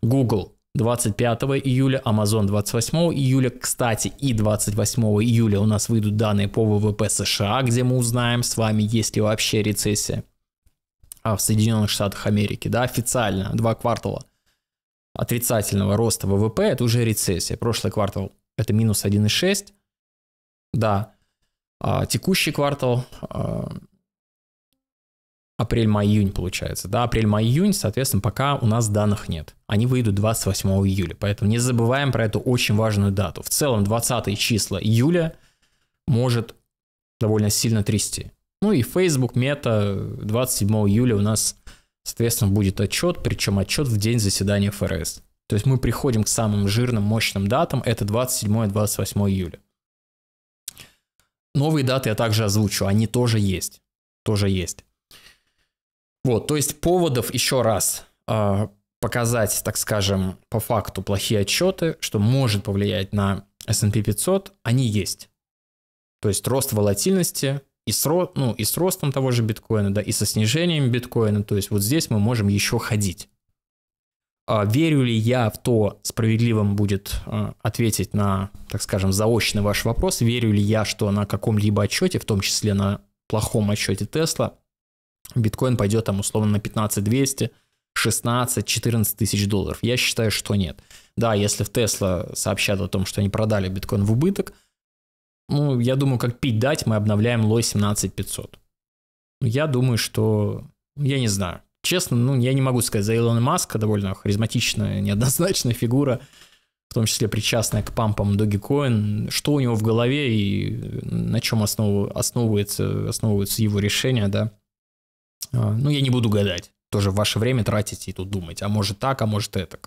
Google 25 июля, Amazon 28 июля. Кстати, и 28 июля у нас выйдут данные по ВВП США, где мы узнаем с вами, есть ли вообще рецессия а в Соединенных Штатах Америки, да, официально, два квартала отрицательного роста ВВП, это уже рецессия. Прошлый квартал это минус 1,6, да. А, текущий квартал, а, апрель, май, июнь получается, да, апрель, май, июнь, соответственно, пока у нас данных нет. Они выйдут 28 июля, поэтому не забываем про эту очень важную дату. В целом 20 числа июля может довольно сильно трясти. Ну и Facebook, Meta, 27 июля у нас, соответственно, будет отчет, причем отчет в день заседания ФРС. То есть мы приходим к самым жирным, мощным датам, это 27-28 июля. Новые даты я также озвучу, они тоже есть. Тоже есть. Вот, то есть поводов еще раз э, показать, так скажем, по факту плохие отчеты, что может повлиять на S&P 500, они есть. То есть рост волатильности и с, ро, ну, и с ростом того же биткоина, да, и со снижением биткоина, то есть вот здесь мы можем еще ходить. А верю ли я в то, справедливым будет э, ответить на, так скажем, заочный ваш вопрос, верю ли я, что на каком-либо отчете, в том числе на плохом отчете Тесла, биткоин пойдет там условно на 15 200, 16, 14 тысяч долларов. Я считаю, что нет. Да, если в Тесла сообщат о том, что они продали биткоин в убыток, ну, я думаю, как пить дать, мы обновляем лой 17500. Я думаю, что... Я не знаю честно, ну, я не могу сказать за Илона Маска, довольно харизматичная, неоднозначная фигура, в том числе причастная к пампам Доги Коин. что у него в голове и на чем основ, основывается, основываются его решения, да. А, ну, я не буду гадать, тоже ваше время тратить и тут думать, а может так, а может это.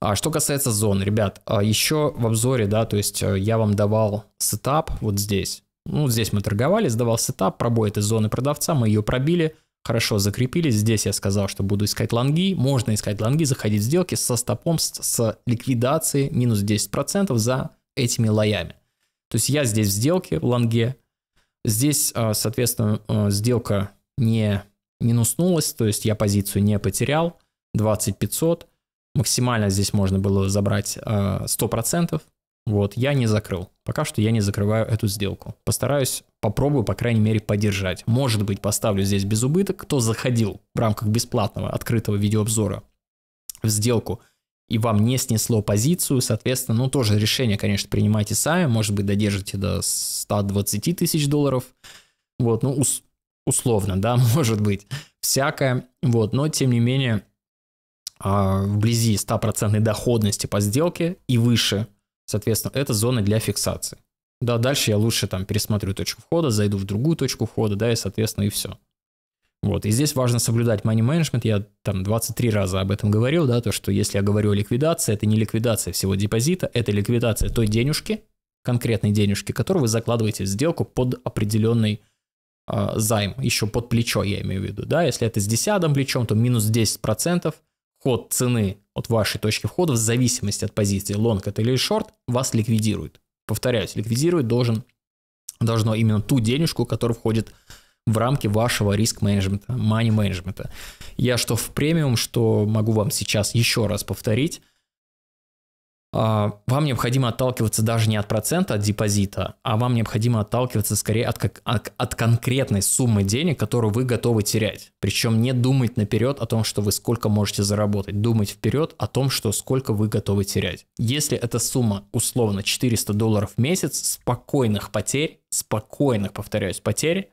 А что касается зон, ребят, а еще в обзоре, да, то есть э, я вам давал сетап вот здесь. Ну, здесь мы торговали, сдавал сетап, пробой этой зоны продавца, мы ее пробили – Хорошо, закрепились. Здесь я сказал, что буду искать лонги. Можно искать лонги, заходить в сделки со стопом с, с ликвидации минус 10% за этими лоями. То есть я здесь в сделке, в лонге. Здесь, а, соответственно, а, сделка не минуснулась, то есть я позицию не потерял. 20500. Максимально здесь можно было забрать 100%. А, вот, я не закрыл. Пока что я не закрываю эту сделку. Постараюсь попробую, по крайней мере, поддержать. Может быть, поставлю здесь без убыток. Кто заходил в рамках бесплатного открытого видеообзора в сделку и вам не снесло позицию, соответственно, ну тоже решение, конечно, принимайте сами, может быть, додержите до 120 тысяч долларов, вот, ну ус условно, да, может быть, всякое, вот, но тем не менее, а, вблизи 100% доходности по сделке и выше, соответственно, это зона для фиксации. Да, дальше я лучше там пересмотрю точку входа, зайду в другую точку входа, да, и, соответственно, и все. Вот, и здесь важно соблюдать money management, я там 23 раза об этом говорил, да, то, что если я говорю о ликвидации, это не ликвидация всего депозита, это ликвидация той денежки, конкретной денежки, которую вы закладываете в сделку под определенный э, займ, еще под плечо, я имею в виду, да, если это с десятым плечом, то минус 10% ход цены от вашей точки входа в зависимости от позиции лонг это или шорт вас ликвидирует повторяюсь, ликвидировать должен, должно именно ту денежку, которая входит в рамки вашего риск-менеджмента, money-менеджмента. Я что в премиум, что могу вам сейчас еще раз повторить, а, вам необходимо отталкиваться даже не от процента от депозита, а вам необходимо отталкиваться скорее от, как, от, от конкретной суммы денег, которую вы готовы терять. Причем не думать наперед о том, что вы сколько можете заработать, думать вперед о том, что сколько вы готовы терять. Если эта сумма условно 400 долларов в месяц, спокойных потерь, спокойных, повторяюсь, потерь,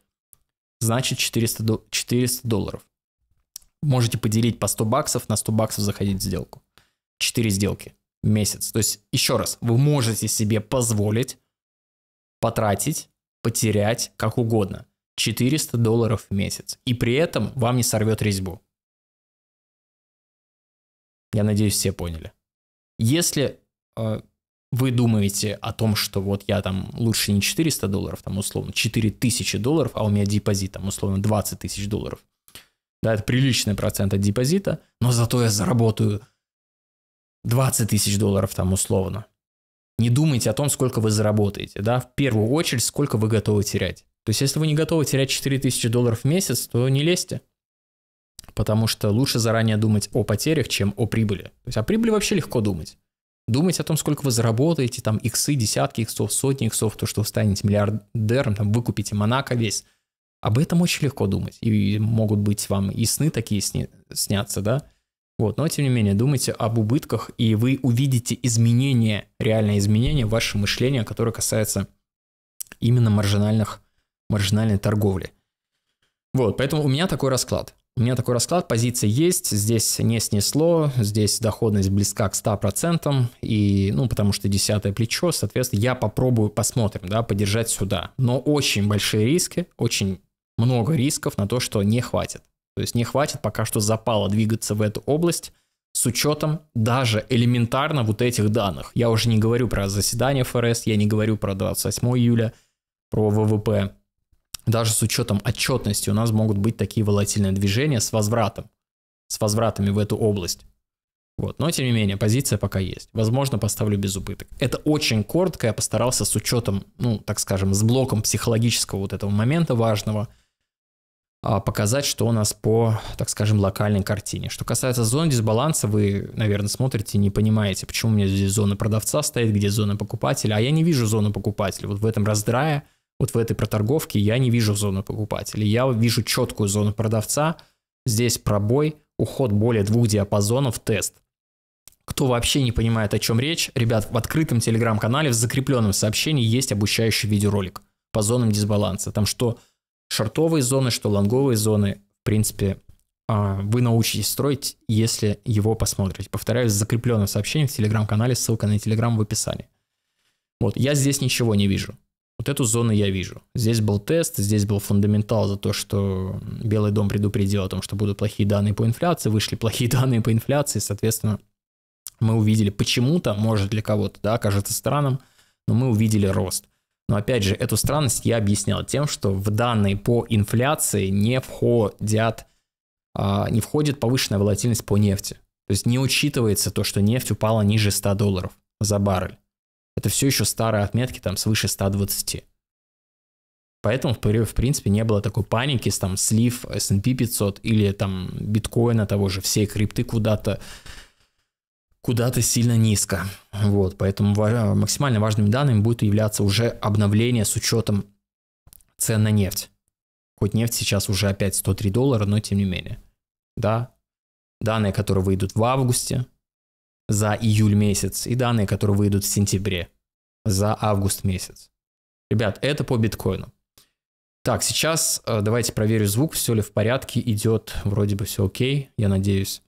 значит 400, 400 долларов. Можете поделить по 100 баксов, на 100 баксов заходить в сделку. 4 сделки месяц. То есть, еще раз, вы можете себе позволить потратить, потерять, как угодно, 400 долларов в месяц. И при этом вам не сорвет резьбу. Я надеюсь, все поняли. Если э, вы думаете о том, что вот я там лучше не 400 долларов, там условно 4000 долларов, а у меня депозит там условно 20 тысяч долларов, да, это приличный процент от депозита, но зато я заработаю 20 тысяч долларов там условно. Не думайте о том, сколько вы заработаете, да, в первую очередь, сколько вы готовы терять. То есть, если вы не готовы терять 4 тысячи долларов в месяц, то не лезьте, потому что лучше заранее думать о потерях, чем о прибыли. То есть о прибыли вообще легко думать. Думать о том, сколько вы заработаете, там иксы, десятки иксов, сотни иксов, то, что вы станете миллиардером, там выкупите Монако весь. Об этом очень легко думать. И могут быть вам и сны такие сни, снятся, да? Вот, но тем не менее, думайте об убытках, и вы увидите изменения, реальное изменение в вашем мышлении, которое касается именно маржинальных, маржинальной торговли. Вот, поэтому у меня такой расклад. У меня такой расклад, позиция есть, здесь не снесло, здесь доходность близка к 100%, и, ну, потому что десятое плечо, соответственно, я попробую, посмотрим, да, подержать сюда. Но очень большие риски, очень много рисков на то, что не хватит. То есть не хватит пока что запала двигаться в эту область с учетом даже элементарно вот этих данных. Я уже не говорю про заседание ФРС, я не говорю про 28 июля, про ВВП. Даже с учетом отчетности у нас могут быть такие волатильные движения с возвратом, с возвратами в эту область. Вот. Но, тем не менее, позиция пока есть. Возможно, поставлю без убыток. Это очень коротко, я постарался с учетом, ну, так скажем, с блоком психологического вот этого момента важного – а, показать, что у нас по, так скажем, локальной картине. Что касается зоны дисбаланса, вы, наверное, смотрите и не понимаете, почему у меня здесь зона продавца стоит, где зона покупателя, а я не вижу зону покупателя. Вот в этом раздрае, вот в этой проторговке я не вижу зону покупателя. Я вижу четкую зону продавца, здесь пробой, уход более двух диапазонов, тест. Кто вообще не понимает, о чем речь, ребят, в открытом телеграм-канале в закрепленном сообщении есть обучающий видеоролик по зонам дисбаланса. Там что шортовые зоны, что лонговые зоны, в принципе, а, вы научитесь строить, если его посмотрите. Повторяю, закрепленное сообщение в телеграм-канале, ссылка на телеграм в описании. Вот, я здесь ничего не вижу. Вот эту зону я вижу. Здесь был тест, здесь был фундаментал за то, что Белый дом предупредил о том, что будут плохие данные по инфляции, вышли плохие данные по инфляции, соответственно, мы увидели почему-то, может для кого-то, да, кажется странным, но мы увидели рост – но опять же, эту странность я объяснял тем, что в данные по инфляции не входят, а, не входит повышенная волатильность по нефти. То есть не учитывается то, что нефть упала ниже 100 долларов за баррель. Это все еще старые отметки там свыше 120. Поэтому, в принципе, не было такой паники с там слив S&P 500 или там биткоина того же, всей крипты куда-то куда-то сильно низко. Вот, поэтому максимально важными данными будет являться уже обновление с учетом цен на нефть. Хоть нефть сейчас уже опять 103 доллара, но тем не менее. Да, данные, которые выйдут в августе за июль месяц, и данные, которые выйдут в сентябре за август месяц. Ребят, это по биткоину. Так, сейчас э, давайте проверю звук, все ли в порядке, идет, вроде бы все окей, я надеюсь.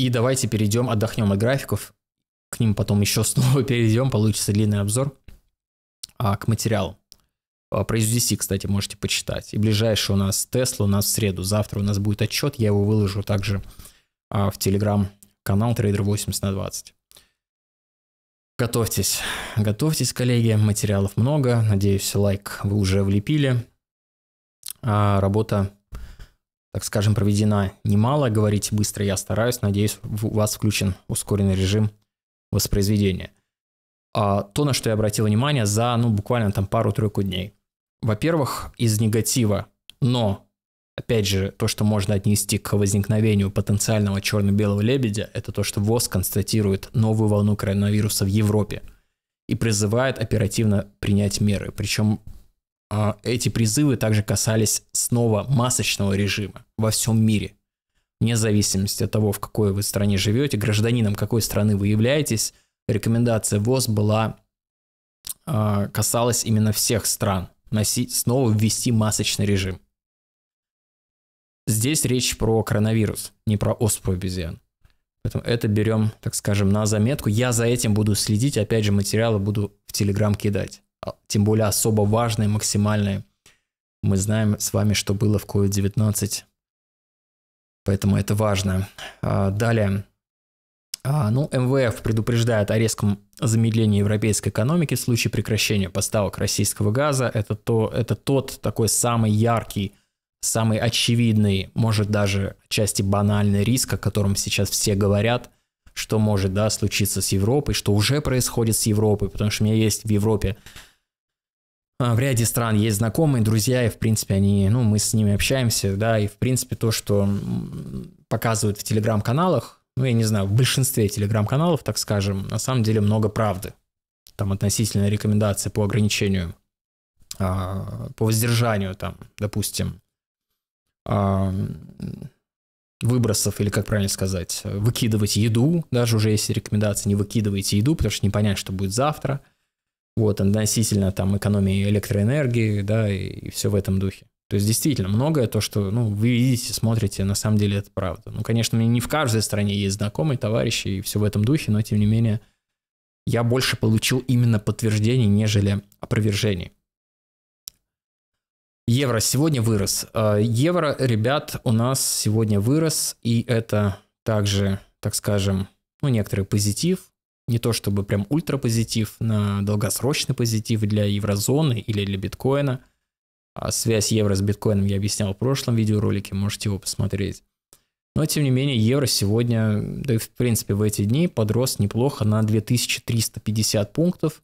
И давайте перейдем, отдохнем от графиков. К ним потом еще снова перейдем, получится длинный обзор. А, к материалу. А, про USDC, кстати, можете почитать. И ближайший у нас Tesla, у нас в среду. Завтра у нас будет отчет, я его выложу также а, в телеграм-канал Trader 80 на 20. Готовьтесь, готовьтесь, коллеги, материалов много. Надеюсь, лайк вы уже влепили. А, работа так скажем, проведена немало. Говорите быстро, я стараюсь. Надеюсь, у вас включен ускоренный режим воспроизведения. А, то, на что я обратил внимание за, ну, буквально там пару-тройку дней. Во-первых, из негатива, но, опять же, то, что можно отнести к возникновению потенциального черно-белого лебедя, это то, что ВОЗ констатирует новую волну коронавируса в Европе и призывает оперативно принять меры. Причем а, эти призывы также касались снова масочного режима во всем мире. Вне зависимости от того, в какой вы стране живете, гражданином какой страны вы являетесь, рекомендация ВОЗ была, а, касалась именно всех стран, носить, снова ввести масочный режим. Здесь речь про коронавирус, не про оспу обезьян. Поэтому это берем, так скажем, на заметку. Я за этим буду следить, опять же, материалы буду в Телеграм кидать. А, тем более особо важные, максимальные. Мы знаем с вами, что было в COVID-19, поэтому это важно. А, далее. А, ну, МВФ предупреждает о резком замедлении европейской экономики в случае прекращения поставок российского газа. Это, то, это тот такой самый яркий, самый очевидный, может даже части банальный риск, о котором сейчас все говорят, что может да, случиться с Европой, что уже происходит с Европой, потому что у меня есть в Европе а, в ряде стран есть знакомые, друзья, и, в принципе, они, ну, мы с ними общаемся, да, и, в принципе, то, что показывают в телеграм-каналах, ну, я не знаю, в большинстве телеграм-каналов, так скажем, на самом деле много правды. Там относительно рекомендации по ограничению, а, по воздержанию, там, допустим, а, выбросов, или как правильно сказать, выкидывать еду, даже уже есть рекомендации, не выкидывайте еду, потому что не понять, что будет завтра – вот, относительно там экономии электроэнергии, да, и, и все в этом духе. То есть действительно многое то, что ну, вы видите, смотрите, на самом деле это правда. Ну, конечно, мне не в каждой стране есть знакомые, товарищи и все в этом духе, но тем не менее я больше получил именно подтверждений, нежели опровержений. Евро сегодня вырос. А, евро, ребят, у нас сегодня вырос, и это также, так скажем, ну, некоторый позитив, не то чтобы прям ультрапозитив на долгосрочный позитив для еврозоны или для биткоина. А связь евро с биткоином я объяснял в прошлом видеоролике, можете его посмотреть. Но, тем не менее, евро сегодня, да и в принципе в эти дни подрос неплохо на 2350 пунктов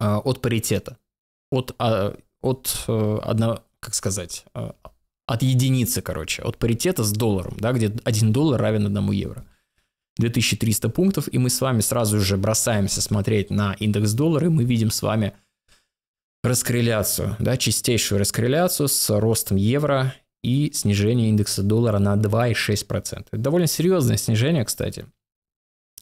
а, от паритета. От, а, от а, одно, как сказать, э, от единицы, короче, от паритета с долларом, да, где 1 доллар равен 1 евро. 2300 пунктов, и мы с вами сразу же бросаемся смотреть на индекс доллара, и мы видим с вами раскорреляцию, да, чистейшую раскорреляцию с ростом евро и снижение индекса доллара на 2,6%. Это довольно серьезное снижение, кстати.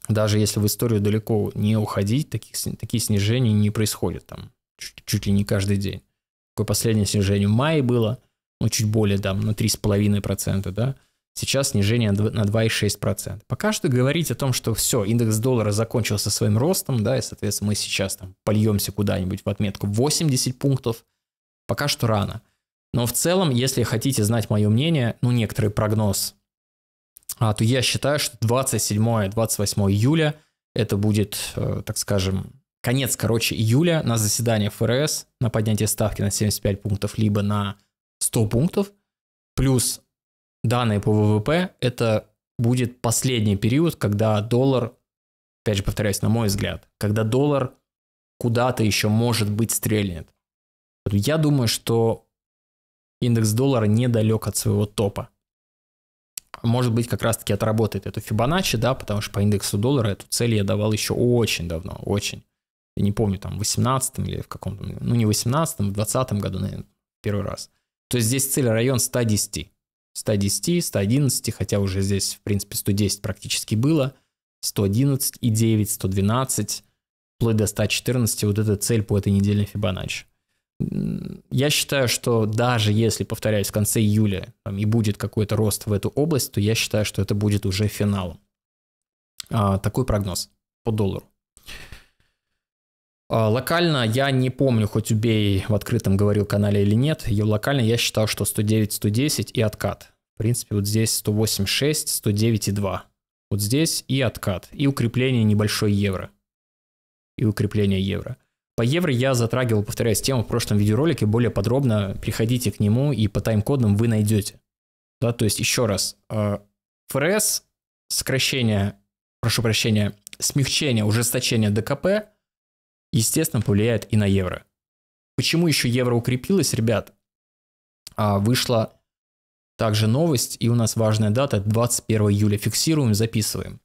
Даже если в историю далеко не уходить, таких, такие снижения не происходят там чуть, чуть ли не каждый день. Такое последнее снижение в мае было, ну, чуть более там на 3,5%, да, Сейчас снижение на 2,6%. Пока что говорить о том, что все, индекс доллара закончился своим ростом, да, и, соответственно, мы сейчас там польемся куда-нибудь в отметку 80 пунктов, пока что рано. Но в целом, если хотите знать мое мнение, ну, некоторый прогноз, а, то я считаю, что 27-28 июля это будет, э, так скажем, конец, короче, июля на заседание ФРС на поднятие ставки на 75 пунктов, либо на 100 пунктов, плюс данные по ВВП, это будет последний период, когда доллар, опять же повторяюсь, на мой взгляд, когда доллар куда-то еще, может быть, стрельнет. Я думаю, что индекс доллара недалек от своего топа. Может быть, как раз-таки отработает эту Фибоначчи, да, потому что по индексу доллара эту цель я давал еще очень давно, очень. Я не помню, там, в 18 или в каком-то, ну, не в 18 а в 20 году, наверное, первый раз. То есть здесь цель район 110. 110, 111, хотя уже здесь, в принципе, 110 практически было, 111 и 9, 112, вплоть до 114, вот эта цель по этой недельной Фибоначчи. Я считаю, что даже если, повторяюсь, в конце июля там, и будет какой-то рост в эту область, то я считаю, что это будет уже финал. А, такой прогноз по доллару. А, локально я не помню, хоть убей в открытом говорил канале или нет, и локально я считал, что 109, 110 и откат. В принципе, вот здесь 108,6, 109 и 2. Вот здесь и откат, и укрепление небольшой евро. И укрепление евро. По евро я затрагивал, повторяюсь, тему в прошлом видеоролике более подробно. Приходите к нему и по тайм-кодам вы найдете. Да, то есть еще раз, а, ФРС, сокращение, прошу прощения, смягчение, ужесточение ДКП – естественно, повлияет и на евро. Почему еще евро укрепилось, ребят? А, вышла также новость, и у нас важная дата 21 июля. Фиксируем, записываем.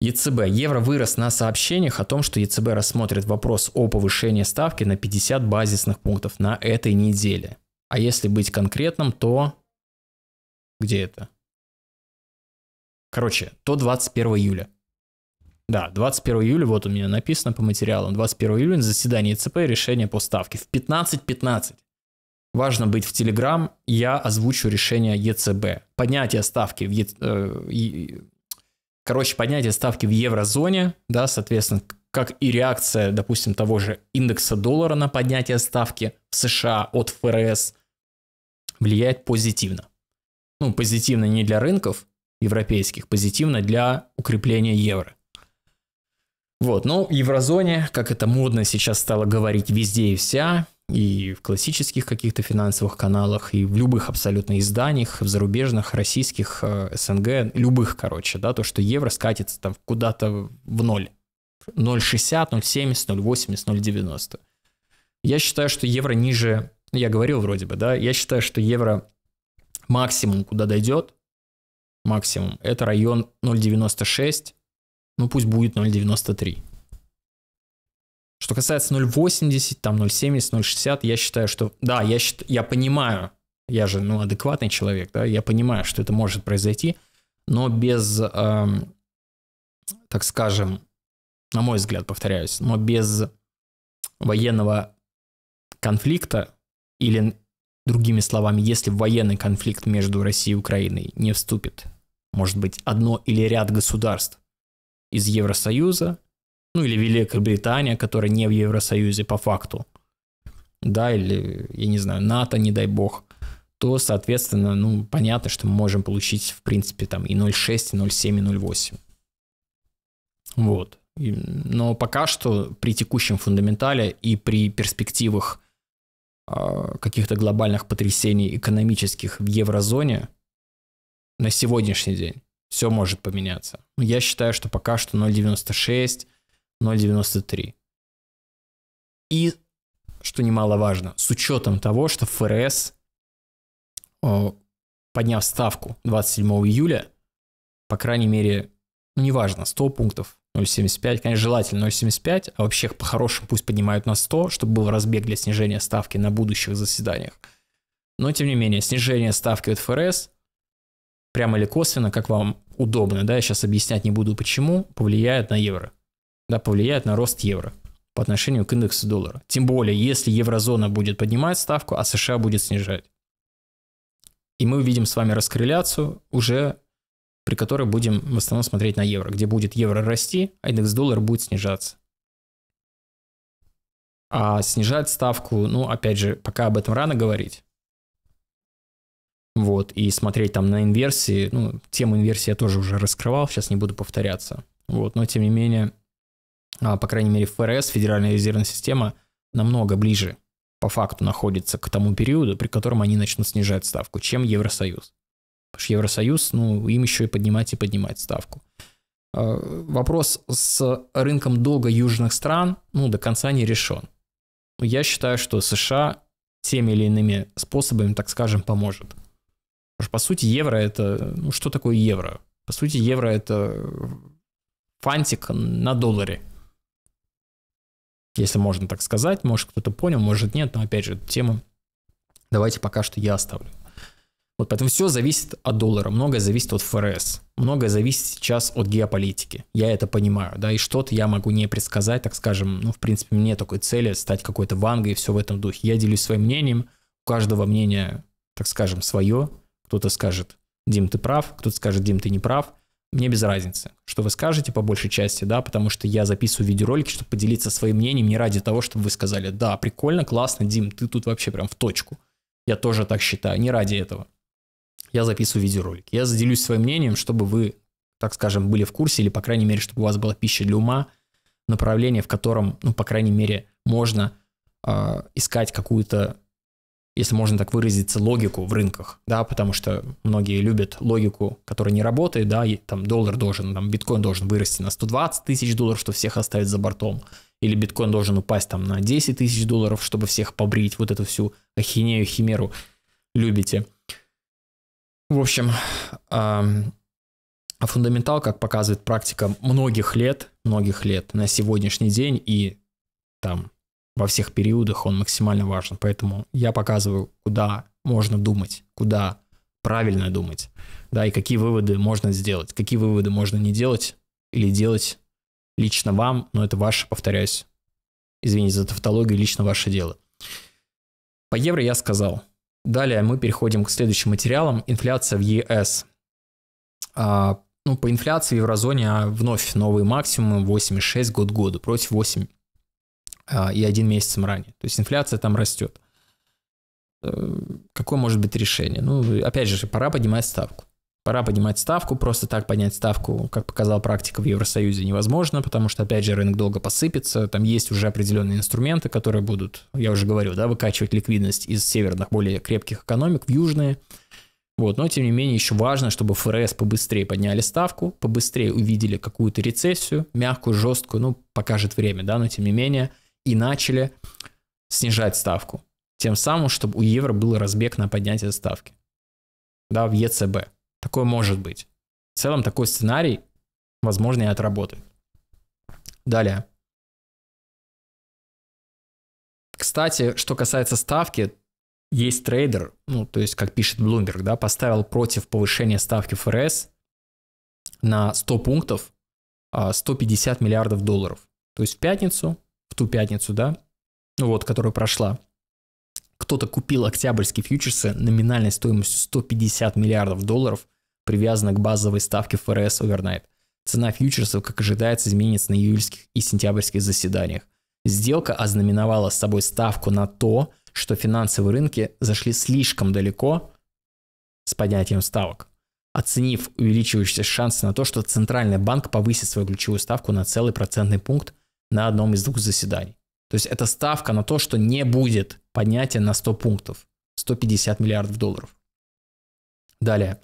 ЕЦБ. Евро вырос на сообщениях о том, что ЕЦБ рассмотрит вопрос о повышении ставки на 50 базисных пунктов на этой неделе. А если быть конкретным, то... Где это? Короче, то 21 июля. Да, 21 июля, вот у меня написано по материалам, 21 июля на заседании ЦП решение по ставке в 15.15. .15. Важно быть в Телеграм, я озвучу решение ЕЦБ. Поднятие ставки в е... Э, короче, поднятие ставки в еврозоне, да, соответственно, как и реакция, допустим, того же индекса доллара на поднятие ставки в США от ФРС влияет позитивно. Ну, позитивно не для рынков европейских, позитивно для укрепления евро. Вот, но ну, еврозоне, как это модно сейчас стало говорить везде и вся, и в классических каких-то финансовых каналах, и в любых абсолютно изданиях, в зарубежных, российских, э, СНГ, любых, короче, да, то, что евро скатится там куда-то в ноль. 0,60, 0,70, 0,80, 0,90. Я считаю, что евро ниже, я говорил вроде бы, да, я считаю, что евро максимум, куда дойдет, максимум, это район 0,96, ну пусть будет 0.93. Что касается 0.80, там 0.70, 0.60, я считаю, что... Да, я, счит... я понимаю, я же ну, адекватный человек, да, я понимаю, что это может произойти, но без, эм, так скажем, на мой взгляд, повторяюсь, но без военного конфликта или, другими словами, если военный конфликт между Россией и Украиной не вступит, может быть, одно или ряд государств из Евросоюза, ну или Великобритания, которая не в Евросоюзе по факту, да, или, я не знаю, НАТО, не дай бог, то, соответственно, ну, понятно, что мы можем получить, в принципе, там и 0,6, и 0,7, и 0,8. Вот. Но пока что при текущем фундаментале и при перспективах э, каких-то глобальных потрясений экономических в еврозоне на сегодняшний день все может поменяться. Я считаю, что пока что 0.96, 0.93. И, что немаловажно, с учетом того, что ФРС, подняв ставку 27 июля, по крайней мере, ну, неважно, 100 пунктов, 0,75, конечно, желательно 0,75, а вообще по-хорошему пусть поднимают на 100, чтобы был разбег для снижения ставки на будущих заседаниях. Но, тем не менее, снижение ставки от ФРС прямо или косвенно, как вам удобно, да, я сейчас объяснять не буду почему, повлияет на евро, да, повлияет на рост евро по отношению к индексу доллара. Тем более, если еврозона будет поднимать ставку, а США будет снижать. И мы увидим с вами раскорреляцию, уже при которой будем в основном смотреть на евро, где будет евро расти, а индекс доллара будет снижаться. А снижать ставку, ну, опять же, пока об этом рано говорить вот, и смотреть там на инверсии, ну, тему инверсии я тоже уже раскрывал, сейчас не буду повторяться, вот, но тем не менее, а, по крайней мере, ФРС, Федеральная резервная система, намного ближе по факту находится к тому периоду, при котором они начнут снижать ставку, чем Евросоюз. Потому что Евросоюз, ну, им еще и поднимать и поднимать ставку. А, вопрос с рынком долга южных стран, ну, до конца не решен. Я считаю, что США теми или иными способами, так скажем, поможет. Потому что, по сути, евро это... Ну, что такое евро? По сути, евро это фантик на долларе. Если можно так сказать. Может, кто-то понял, может, нет. Но, опять же, тему давайте пока что я оставлю. Вот поэтому все зависит от доллара, многое зависит от ФРС, многое зависит сейчас от геополитики. Я это понимаю, да, и что-то я могу не предсказать, так скажем, ну, в принципе, мне такой цели стать какой-то вангой и все в этом духе. Я делюсь своим мнением, у каждого мнения, так скажем, свое, кто-то скажет, Дим, ты прав, кто-то скажет, Дим, ты не прав. Мне без разницы, что вы скажете по большей части, да, потому что я записываю видеоролики, чтобы поделиться своим мнением, не ради того, чтобы вы сказали, да, прикольно, классно, Дим, ты тут вообще прям в точку. Я тоже так считаю, не ради этого. Я записываю видеоролики. Я заделюсь своим мнением, чтобы вы, так скажем, были в курсе, или, по крайней мере, чтобы у вас была пища для ума, направление, в котором, ну, по крайней мере, можно э, искать какую-то если можно так выразиться, логику в рынках, да, потому что многие любят логику, которая не работает, да, и, там доллар должен, там биткоин должен вырасти на 120 тысяч долларов, что всех оставить за бортом, или биткоин должен упасть там на 10 тысяч долларов, чтобы всех побрить, вот эту всю ахинею, химеру любите. В общем, а фундаментал, как показывает практика многих лет, многих лет на сегодняшний день и там во всех периодах, он максимально важен. Поэтому я показываю, куда можно думать, куда правильно думать, да, и какие выводы можно сделать, какие выводы можно не делать или делать лично вам, но это ваше, повторяюсь, извините за тавтологию, лично ваше дело. По евро я сказал. Далее мы переходим к следующим материалам. Инфляция в ЕС. А, ну, по инфляции в еврозоне а, вновь новые максимумы 8,6 год году против 8 а, и один месяц ранее. То есть инфляция там растет. Э, какое может быть решение? Ну, опять же, пора поднимать ставку. Пора поднимать ставку, просто так поднять ставку, как показала практика в Евросоюзе, невозможно, потому что, опять же, рынок долго посыпется, там есть уже определенные инструменты, которые будут, я уже говорил, да, выкачивать ликвидность из северных, более крепких экономик в южные. Вот, но, тем не менее, еще важно, чтобы ФРС побыстрее подняли ставку, побыстрее увидели какую-то рецессию, мягкую, жесткую, ну, покажет время, да, но, тем не менее – и начали снижать ставку. Тем самым, чтобы у евро был разбег на поднятие ставки. Да, в ЕЦБ. Такое может быть. В целом такой сценарий, возможно, и отработает. Далее. Кстати, что касается ставки, есть трейдер, ну, то есть, как пишет Bloomberg, да, поставил против повышения ставки ФРС на 100 пунктов 150 а, миллиардов долларов. То есть в пятницу ту пятницу, да, ну вот, которая прошла, кто-то купил октябрьские фьючерсы номинальной стоимостью 150 миллиардов долларов, привязанной к базовой ставке ФРС Overnight. Цена фьючерсов, как ожидается, изменится на июльских и сентябрьских заседаниях. Сделка ознаменовала с собой ставку на то, что финансовые рынки зашли слишком далеко с поднятием ставок, оценив увеличивающиеся шансы на то, что Центральный банк повысит свою ключевую ставку на целый процентный пункт – на одном из двух заседаний. То есть это ставка на то, что не будет поднятия на 100 пунктов, 150 миллиардов долларов. Далее.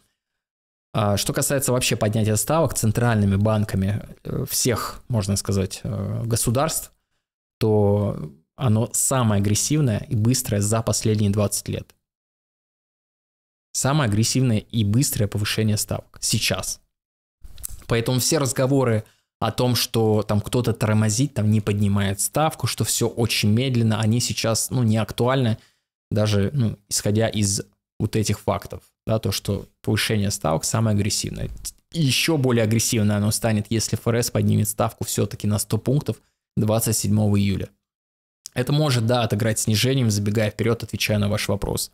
А, что касается вообще поднятия ставок центральными банками э, всех, можно сказать, э, государств, то оно самое агрессивное и быстрое за последние 20 лет. Самое агрессивное и быстрое повышение ставок сейчас. Поэтому все разговоры о том, что там кто-то тормозит, там не поднимает ставку, что все очень медленно, они сейчас, ну, не актуальны, даже, ну, исходя из вот этих фактов, да, то, что повышение ставок самое агрессивное. еще более агрессивное оно станет, если ФРС поднимет ставку все-таки на 100 пунктов 27 июля. Это может, да, отыграть снижением, забегая вперед, отвечая на ваш вопрос.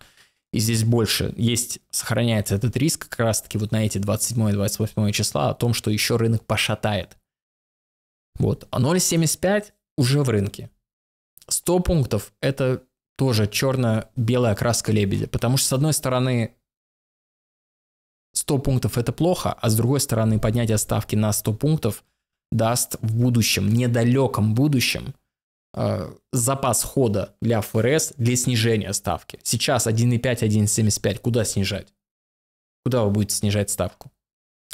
И здесь больше есть, сохраняется этот риск как раз-таки вот на эти 27-28 числа о том, что еще рынок пошатает вот. А 0,75 уже в рынке. 100 пунктов – это тоже черно-белая краска лебедя. Потому что, с одной стороны, 100 пунктов – это плохо, а с другой стороны, поднятие ставки на 100 пунктов даст в будущем, недалеком будущем, э, запас хода для ФРС для снижения ставки. Сейчас 1,5, 1,75. Куда снижать? Куда вы будете снижать ставку?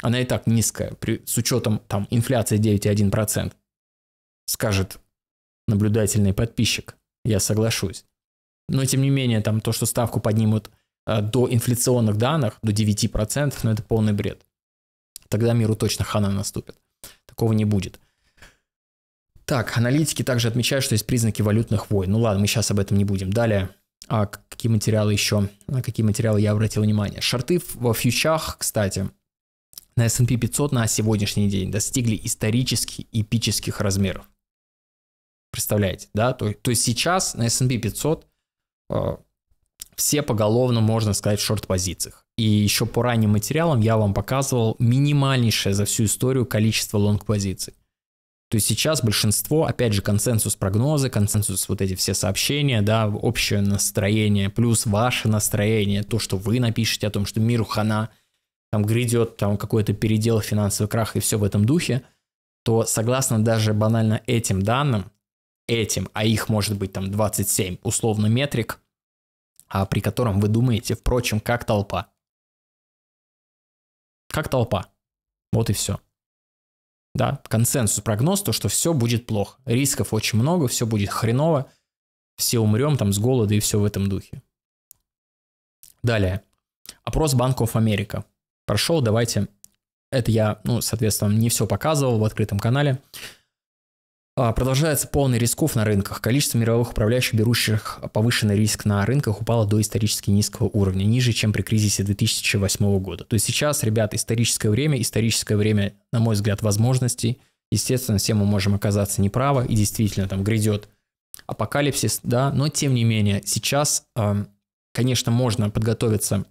она и так низкая, при, с учетом там инфляции 9,1%, скажет наблюдательный подписчик. Я соглашусь. Но тем не менее, там то, что ставку поднимут э, до инфляционных данных, до 9%, ну это полный бред. Тогда миру точно хана наступит. Такого не будет. Так, аналитики также отмечают, что есть признаки валютных войн. Ну ладно, мы сейчас об этом не будем. Далее, а какие материалы еще, на какие материалы я обратил внимание. Шарты в фьючах, кстати, на S&P 500 на сегодняшний день достигли исторически эпических размеров. Представляете, да? То, то есть сейчас на S&P 500 э, все поголовно, можно сказать, в шорт-позициях. И еще по ранним материалам я вам показывал минимальнейшее за всю историю количество лонг-позиций. То есть сейчас большинство, опять же, консенсус прогнозы, консенсус вот эти все сообщения, да, общее настроение, плюс ваше настроение, то, что вы напишете о том, что миру хана – там грядет там какой-то передел, финансовый крах и все в этом духе, то согласно даже банально этим данным, этим, а их может быть там 27 условно метрик, а при котором вы думаете, впрочем, как толпа. Как толпа. Вот и все. Да, консенсус, прогноз, то, что все будет плохо. Рисков очень много, все будет хреново, все умрем там с голода и все в этом духе. Далее. Опрос Банков Америка прошел, давайте. Это я, ну, соответственно, не все показывал в открытом канале. А, продолжается полный рисков на рынках. Количество мировых управляющих, берущих повышенный риск на рынках, упало до исторически низкого уровня, ниже, чем при кризисе 2008 года. То есть сейчас, ребята, историческое время, историческое время, на мой взгляд, возможностей. Естественно, все мы можем оказаться неправы, и действительно там грядет апокалипсис, да, но тем не менее, сейчас, конечно, можно подготовиться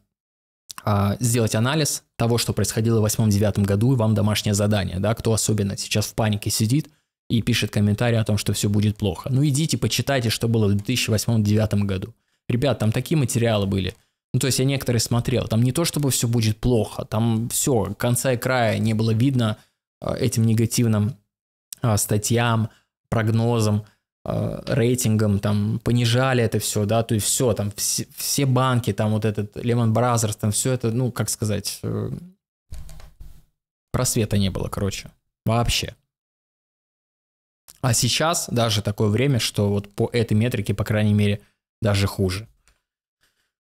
а, сделать анализ того, что происходило в 8-9 году, и вам домашнее задание, да, кто особенно сейчас в панике сидит и пишет комментарий о том, что все будет плохо. Ну идите, почитайте, что было в 2008-2009 году. Ребят, там такие материалы были. Ну, то есть я некоторые смотрел, там не то, чтобы все будет плохо, там все, конца и края не было видно а, этим негативным а, статьям, прогнозам, Э, рейтингом там понижали это все, да, то есть все, там все, все банки, там вот этот Lehman Brothers, там все это, ну, как сказать, э, просвета не было, короче, вообще. А сейчас даже такое время, что вот по этой метрике, по крайней мере, даже хуже.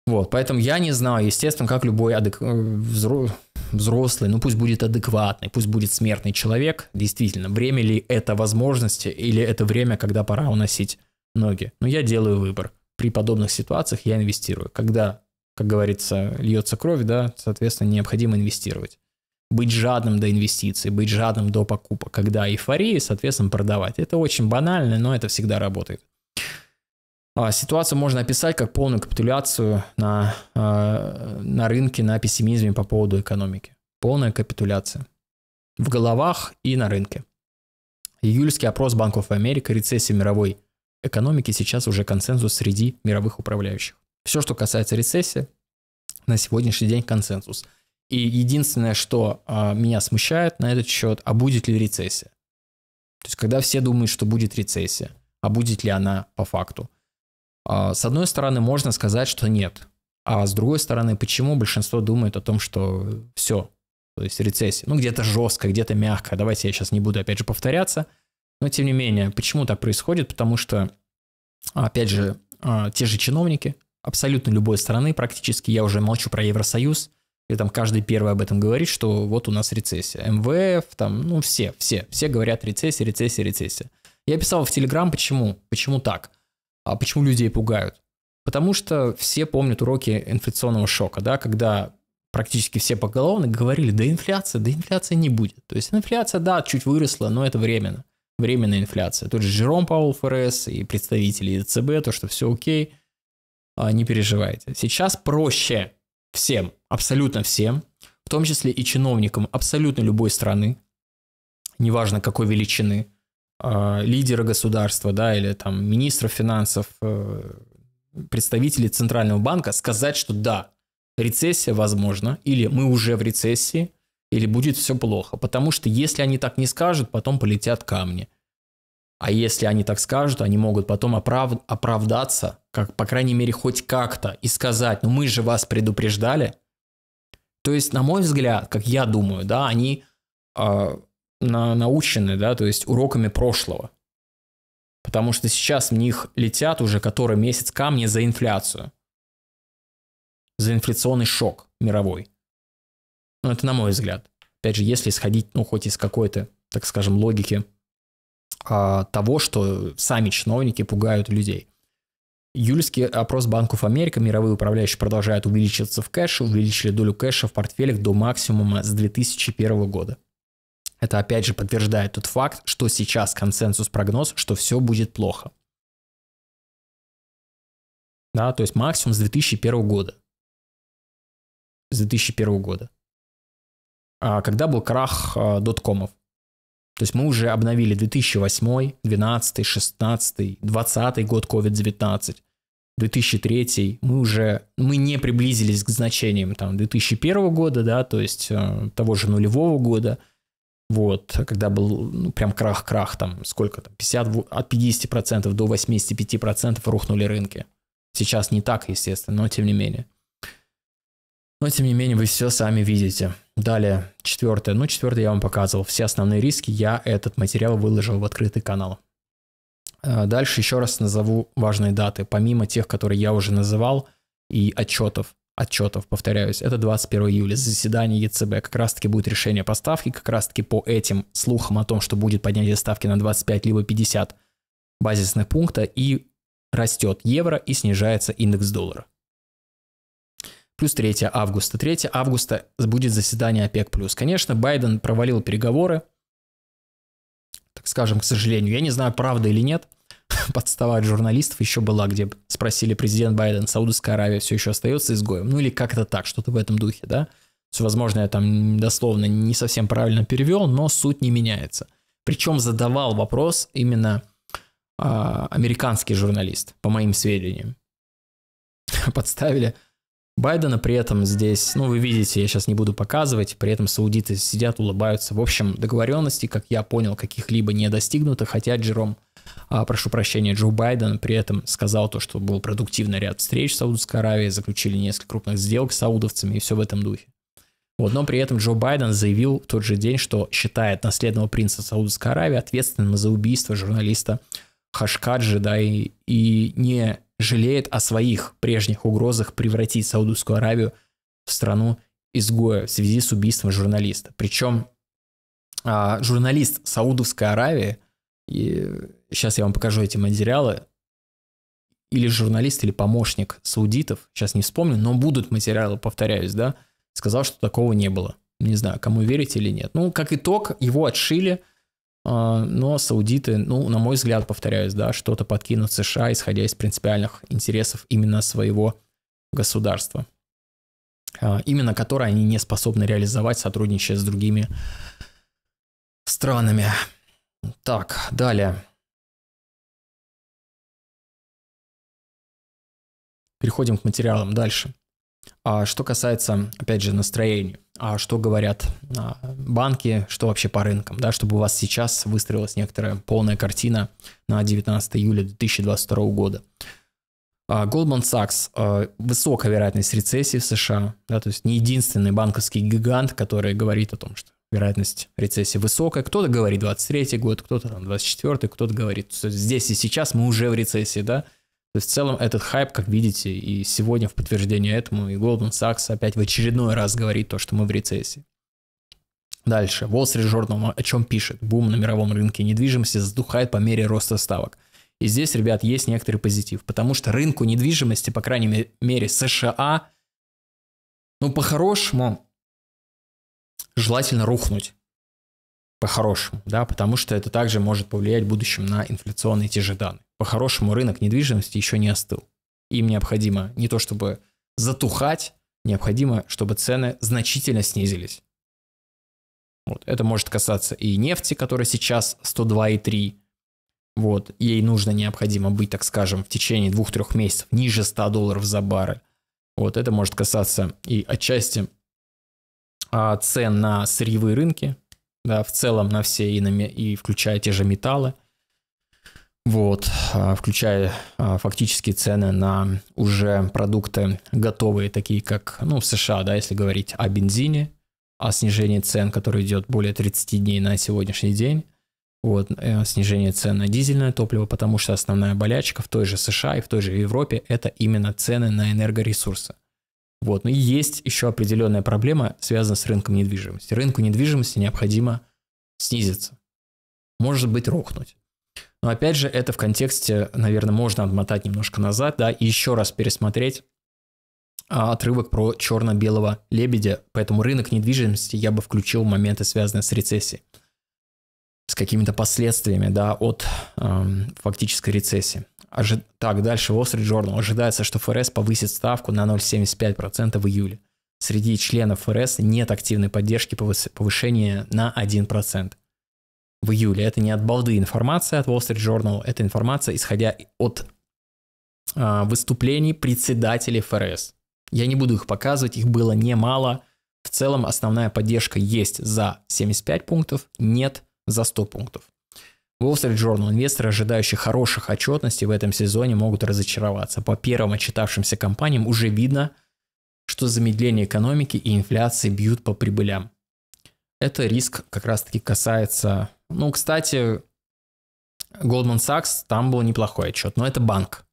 Вот, поэтому я не знаю, естественно, как любой адек... Э, взрослый, ну пусть будет адекватный, пусть будет смертный человек, действительно, время ли это возможности или это время, когда пора уносить ноги. Но я делаю выбор. При подобных ситуациях я инвестирую. Когда, как говорится, льется кровь, да, соответственно, необходимо инвестировать. Быть жадным до инвестиций, быть жадным до покупок. Когда эйфория, соответственно, продавать. Это очень банально, но это всегда работает. А, ситуацию можно описать как полную капитуляцию на, а, на рынке, на пессимизме по поводу экономики. Полная капитуляция. В головах и на рынке. Июльский опрос Банков Америки рецессия мировой экономики сейчас уже консенсус среди мировых управляющих. Все, что касается рецессии, на сегодняшний день консенсус. И единственное, что а, меня смущает на этот счет, а будет ли рецессия? То есть, когда все думают, что будет рецессия, а будет ли она по факту? А, с одной стороны, можно сказать, что нет. А с другой стороны, почему большинство думает о том, что все, то есть рецессия, ну где-то жестко, где-то мягко, давайте я сейчас не буду опять же повторяться, но тем не менее, почему так происходит? Потому что, опять же, а, те же чиновники абсолютно любой страны практически, я уже молчу про Евросоюз, и там каждый первый об этом говорит, что вот у нас рецессия. МВФ, там, ну все, все, все говорят рецессия, рецессия, рецессия. Я писал в Телеграм, почему, почему так – а почему людей пугают? Потому что все помнят уроки инфляционного шока, да, когда практически все поголовно говорили, да инфляция, да инфляция не будет. То есть инфляция, да, чуть выросла, но это временно. Временная инфляция. Тот же Жером Паул ФРС и представители ЦБ, то, что все окей, а, не переживайте. Сейчас проще всем, абсолютно всем, в том числе и чиновникам абсолютно любой страны, неважно какой величины, Э, лидера государства, да, или там министра финансов, э, представителей Центрального банка сказать, что да, рецессия возможна, или мы уже в рецессии, или будет все плохо. Потому что если они так не скажут, потом полетят камни. А если они так скажут, они могут потом оправ... оправдаться, как, по крайней мере, хоть как-то, и сказать, ну мы же вас предупреждали. То есть, на мой взгляд, как я думаю, да, они э, на, научены, да, то есть уроками прошлого. Потому что сейчас в них летят уже который месяц камни за инфляцию. За инфляционный шок мировой. Ну, это на мой взгляд. Опять же, если исходить, ну, хоть из какой-то, так скажем, логики а, того, что сами чиновники пугают людей. Июльский опрос Банков Америка, мировые управляющие продолжают увеличиваться в кэше, увеличили долю кэша в портфелях до максимума с 2001 года. Это опять же подтверждает тот факт, что сейчас консенсус прогноз, что все будет плохо. Да, то есть максимум с 2001 года. С 2001 года. А когда был крах а, доткомов. То есть мы уже обновили 2008, 2012, 16, 20 год COVID-19, 2003. Мы уже, мы не приблизились к значениям там 2001 года, да, то есть э, того же нулевого года – вот, а когда был ну, прям крах-крах, там сколько там, 50, от 50% до 85% рухнули рынки. Сейчас не так, естественно, но тем не менее. Но тем не менее, вы все сами видите. Далее, четвертое. Ну, четвертое я вам показывал. Все основные риски я этот материал выложил в открытый канал. А, дальше еще раз назову важные даты, помимо тех, которые я уже называл, и отчетов отчетов, повторяюсь, это 21 июля, заседание ЕЦБ, как раз-таки будет решение по ставке, как раз-таки по этим слухам о том, что будет поднятие ставки на 25 либо 50 базисных пункта, и растет евро и снижается индекс доллара. Плюс 3 августа. 3 августа будет заседание ОПЕК+. Конечно, Байден провалил переговоры, так скажем, к сожалению. Я не знаю, правда или нет – подстава журналистов еще была, где спросили президент Байден, Саудовская Аравия все еще остается изгоем, ну или как-то так, что-то в этом духе, да? Возможно, я там дословно не совсем правильно перевел, но суть не меняется. Причем задавал вопрос именно а, американский журналист, по моим сведениям. Подставили Байдена. При этом здесь, ну, вы видите, я сейчас не буду показывать, при этом саудиты сидят, улыбаются. В общем, договоренности, как я понял, каких-либо не достигнуто, хотя Джером, а, прошу прощения, Джо Байден при этом сказал то, что был продуктивный ряд встреч в Саудовской Аравии, заключили несколько крупных сделок с саудовцами и все в этом духе. Вот, но при этом Джо Байден заявил в тот же день, что считает наследного принца Саудовской Аравии ответственным за убийство журналиста Хашкаджи, да, и, и не жалеет о своих прежних угрозах превратить Саудовскую Аравию в страну изгоя в связи с убийством журналиста. Причем а, журналист Саудовской Аравии, и сейчас я вам покажу эти материалы, или журналист, или помощник саудитов, сейчас не вспомню, но будут материалы, повторяюсь, да, сказал, что такого не было. Не знаю, кому верить или нет. Ну, как итог, его отшили – а, но саудиты, ну, на мой взгляд, повторяюсь, да, что-то подкинут США, исходя из принципиальных интересов именно своего государства, а, именно которое они не способны реализовать, сотрудничая с другими странами. Так, далее. Переходим к материалам дальше. А что касается, опять же, настроения, а что говорят а, банки, что вообще по рынкам, да, чтобы у вас сейчас выстроилась некоторая полная картина на 19 июля 2022 года. А, Goldman Sachs, а, высокая вероятность рецессии в США, да, то есть не единственный банковский гигант, который говорит о том, что вероятность рецессии высокая. Кто-то говорит 23 год, кто-то там 24 кто-то говорит, что здесь и сейчас мы уже в рецессии, да, то есть в целом этот хайп, как видите, и сегодня в подтверждение этому и Goldman Sachs опять в очередной раз говорит то, что мы в рецессии. Дальше. Wall Street Journal о чем пишет? Бум на мировом рынке недвижимости задухает по мере роста ставок. И здесь, ребят, есть некоторый позитив, потому что рынку недвижимости, по крайней мере, США, ну, по-хорошему, желательно рухнуть по-хорошему, да, потому что это также может повлиять в будущем на инфляционные те же данные. По-хорошему рынок недвижимости еще не остыл. Им необходимо не то чтобы затухать, необходимо, чтобы цены значительно снизились. Вот. Это может касаться и нефти, которая сейчас 102,3. Вот. Ей нужно необходимо быть, так скажем, в течение 2-3 месяцев ниже 100 долларов за баррель. Вот. Это может касаться и отчасти а, цен на сырьевые рынки, да, в целом на все иноме, и включая те же металлы, вот, а, включая а, фактически цены на уже продукты готовые, такие как, ну, в США, да, если говорить о бензине, о снижении цен, которое идет более 30 дней на сегодняшний день, вот, э, снижение цен на дизельное топливо, потому что основная болячка в той же США и в той же Европе – это именно цены на энергоресурсы. Вот. Но есть еще определенная проблема, связанная с рынком недвижимости. Рынку недвижимости необходимо снизиться. Может быть, рухнуть. Но опять же, это в контексте, наверное, можно отмотать немножко назад, да, и еще раз пересмотреть а, отрывок про черно-белого лебедя, поэтому рынок недвижимости я бы включил моменты, связанные с рецессией с какими-то последствиями да, от эм, фактической рецессии. Ожи... Так, дальше Wall Street Journal. Ожидается, что ФРС повысит ставку на 0,75% в июле. Среди членов ФРС нет активной поддержки повыс... повышения на 1% в июле. Это не от балды информация от Wall Street Journal, это информация, исходя от э, выступлений председателей ФРС. Я не буду их показывать, их было немало. В целом основная поддержка есть за 75 пунктов, нет – за 100 пунктов. Wall Street Journal инвесторы, ожидающие хороших отчетностей в этом сезоне, могут разочароваться. По первым отчитавшимся компаниям уже видно, что замедление экономики и инфляции бьют по прибылям. Это риск как раз-таки касается... Ну, кстати, Goldman Sachs, там был неплохой отчет, но это банк.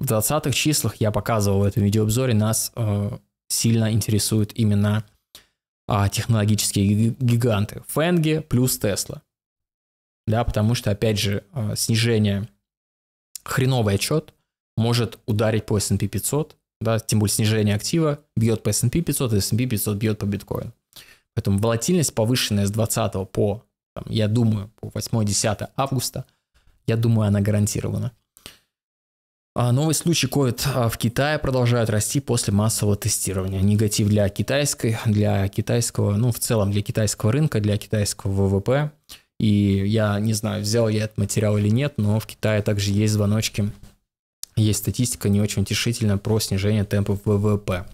В 20-х числах я показывал в этом видеообзоре, нас э, сильно интересуют именно а, технологические гиганты. Фенги плюс Тесла. Да, потому что, опять же, а, снижение, хреновый отчет может ударить по S&P 500, да, тем более снижение актива бьет по S&P 500, и S&P 500 бьет по биткоину. Поэтому волатильность повышенная с 20 по, там, я думаю, по 8-10 августа, я думаю, она гарантирована. А, Новые случаи COVID а, в Китае продолжают расти после массового тестирования. Негатив для китайской, для китайского, ну, в целом для китайского рынка, для китайского ВВП. И я не знаю, взял я этот материал или нет, но в Китае также есть звоночки, есть статистика не очень утешительная про снижение темпов ВВП.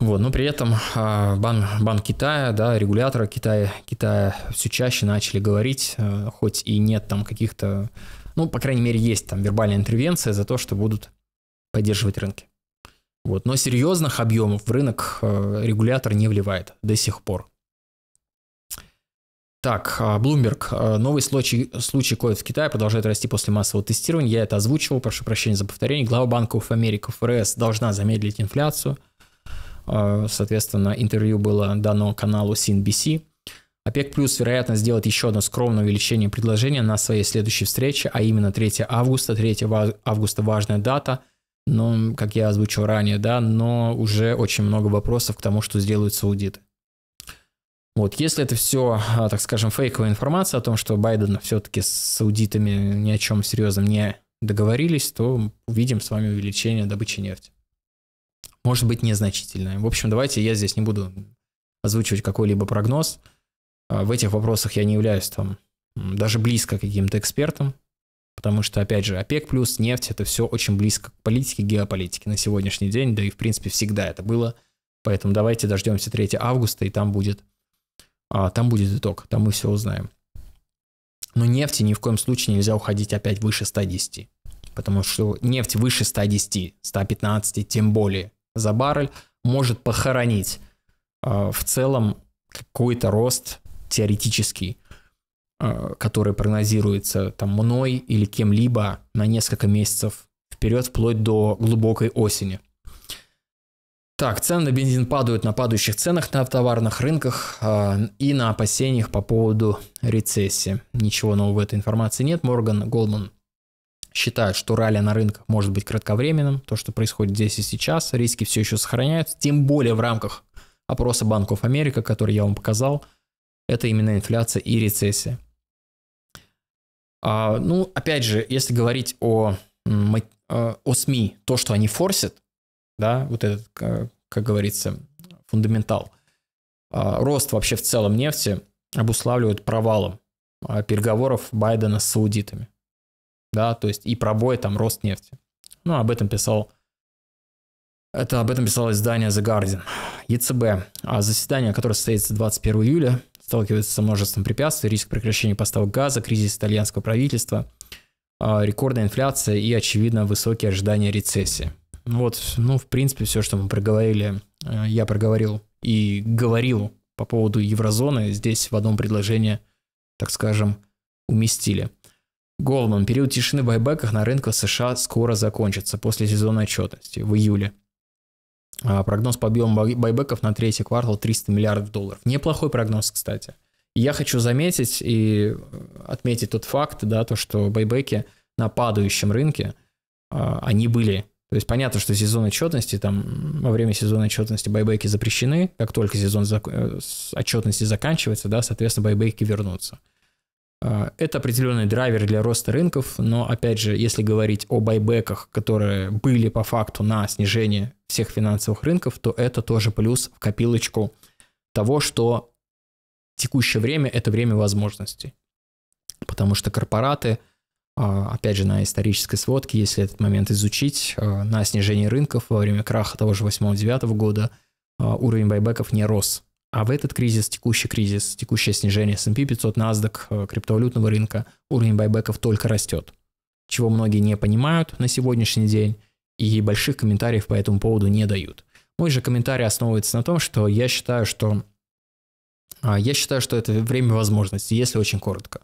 Вот, но при этом а, бан банк Китая, да, регуляторы Китая, Китая все чаще начали говорить, хоть и нет там каких-то ну, по крайней мере, есть там вербальная интервенция за то, что будут поддерживать рынки. Вот. Но серьезных объемов в рынок э, регулятор не вливает до сих пор. Так, а, Bloomberg. Э, новый случай, случай ковид в Китае продолжает расти после массового тестирования. Я это озвучивал, прошу прощения за повторение. Глава Банков Америки ФРС должна замедлить инфляцию. Э, соответственно, интервью было дано каналу CNBC. ОПЕК плюс, вероятно, сделает еще одно скромное увеличение предложения на своей следующей встрече, а именно 3 августа. 3 августа важная дата, но, как я озвучил ранее, да, но уже очень много вопросов к тому, что сделают саудиты. Вот, если это все, а, так скажем, фейковая информация о том, что Байден все-таки с саудитами ни о чем серьезном не договорились, то увидим с вами увеличение добычи нефти. Может быть, незначительное. В общем, давайте я здесь не буду озвучивать какой-либо прогноз. А, в этих вопросах я не являюсь там даже близко каким-то экспертом, потому что, опять же, ОПЕК плюс, нефть, это все очень близко к политике, геополитике на сегодняшний день, да и, в принципе, всегда это было. Поэтому давайте дождемся 3 августа, и там будет, а, там будет итог, там мы все узнаем. Но нефти ни в коем случае нельзя уходить опять выше 110, потому что нефть выше 110, 115, тем более за баррель, может похоронить а, в целом какой-то рост теоретический, э, который прогнозируется там мной или кем-либо на несколько месяцев вперед, вплоть до глубокой осени. Так, цены на бензин падают на падающих ценах на товарных рынках э, и на опасениях по поводу рецессии. Ничего нового в этой информации нет. Морган Голдман считает, что ралли на рынках может быть кратковременным, то, что происходит здесь и сейчас, риски все еще сохраняются, тем более в рамках опроса Банков Америка, который я вам показал – это именно инфляция и рецессия. А, ну, опять же, если говорить о, а, о СМИ, то, что они форсят, да, вот этот, как, как говорится, фундаментал, а, рост вообще в целом нефти обуславливают провалом а, переговоров Байдена с саудитами. Да, то есть и пробой там рост нефти. Ну, об этом писал это об этом писало издание The Guardian. ЕЦБ. А заседание, которое состоится 21 июля, сталкивается с множеством препятствий, риск прекращения поставок газа, кризис итальянского правительства, а, рекордная инфляция и, очевидно, высокие ожидания рецессии. Ну вот, ну, в принципе, все, что мы проговорили, э, я проговорил и говорил по поводу еврозоны, здесь в одном предложении, так скажем, уместили. Голдман, период тишины в байбеках на рынках США скоро закончится после сезона отчетности в июле. А, прогноз по объему байбеков на третий квартал 300 миллиардов долларов. Неплохой прогноз, кстати. я хочу заметить и отметить тот факт, да, то, что байбеки на падающем рынке, а, они были. То есть понятно, что сезон отчетности, там во время сезона отчетности байбеки запрещены, как только сезон зак... Э, отчетности заканчивается, да, соответственно, байбеки вернутся. А, это определенный драйвер для роста рынков, но, опять же, если говорить о байбеках, которые были по факту на снижение всех финансовых рынков, то это тоже плюс в копилочку того, что текущее время – это время возможностей. Потому что корпораты, а, опять же, на исторической сводке, если этот момент изучить, а, на снижении рынков во время краха того же 8-9 года уровень байбеков не рос. А в этот кризис, текущий кризис, текущее снижение S&P 500, NASDAQ, э, криптовалютного рынка, уровень байбеков только растет, чего многие не понимают на сегодняшний день и больших комментариев по этому поводу не дают. Мой же комментарий основывается на том, что я считаю, что а, я считаю, что это время возможности, если очень коротко.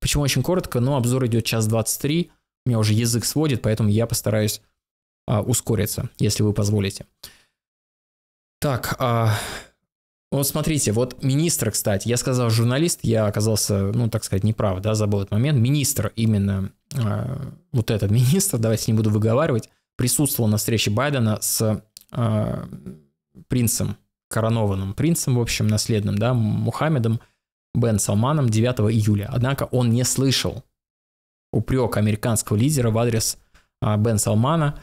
Почему очень коротко? Ну, обзор идет час 23, у меня уже язык сводит, поэтому я постараюсь а, ускориться, если вы позволите. Так, а, вот смотрите, вот министр, кстати, я сказал журналист, я оказался, ну, так сказать, неправ, да, забыл этот момент. Министр именно, э, вот этот министр, давайте не буду выговаривать, присутствовал на встрече Байдена с э, принцем, коронованным принцем, в общем, наследным, да, Мухаммедом Бен Салманом 9 июля. Однако он не слышал упрек американского лидера в адрес э, Бен Салмана,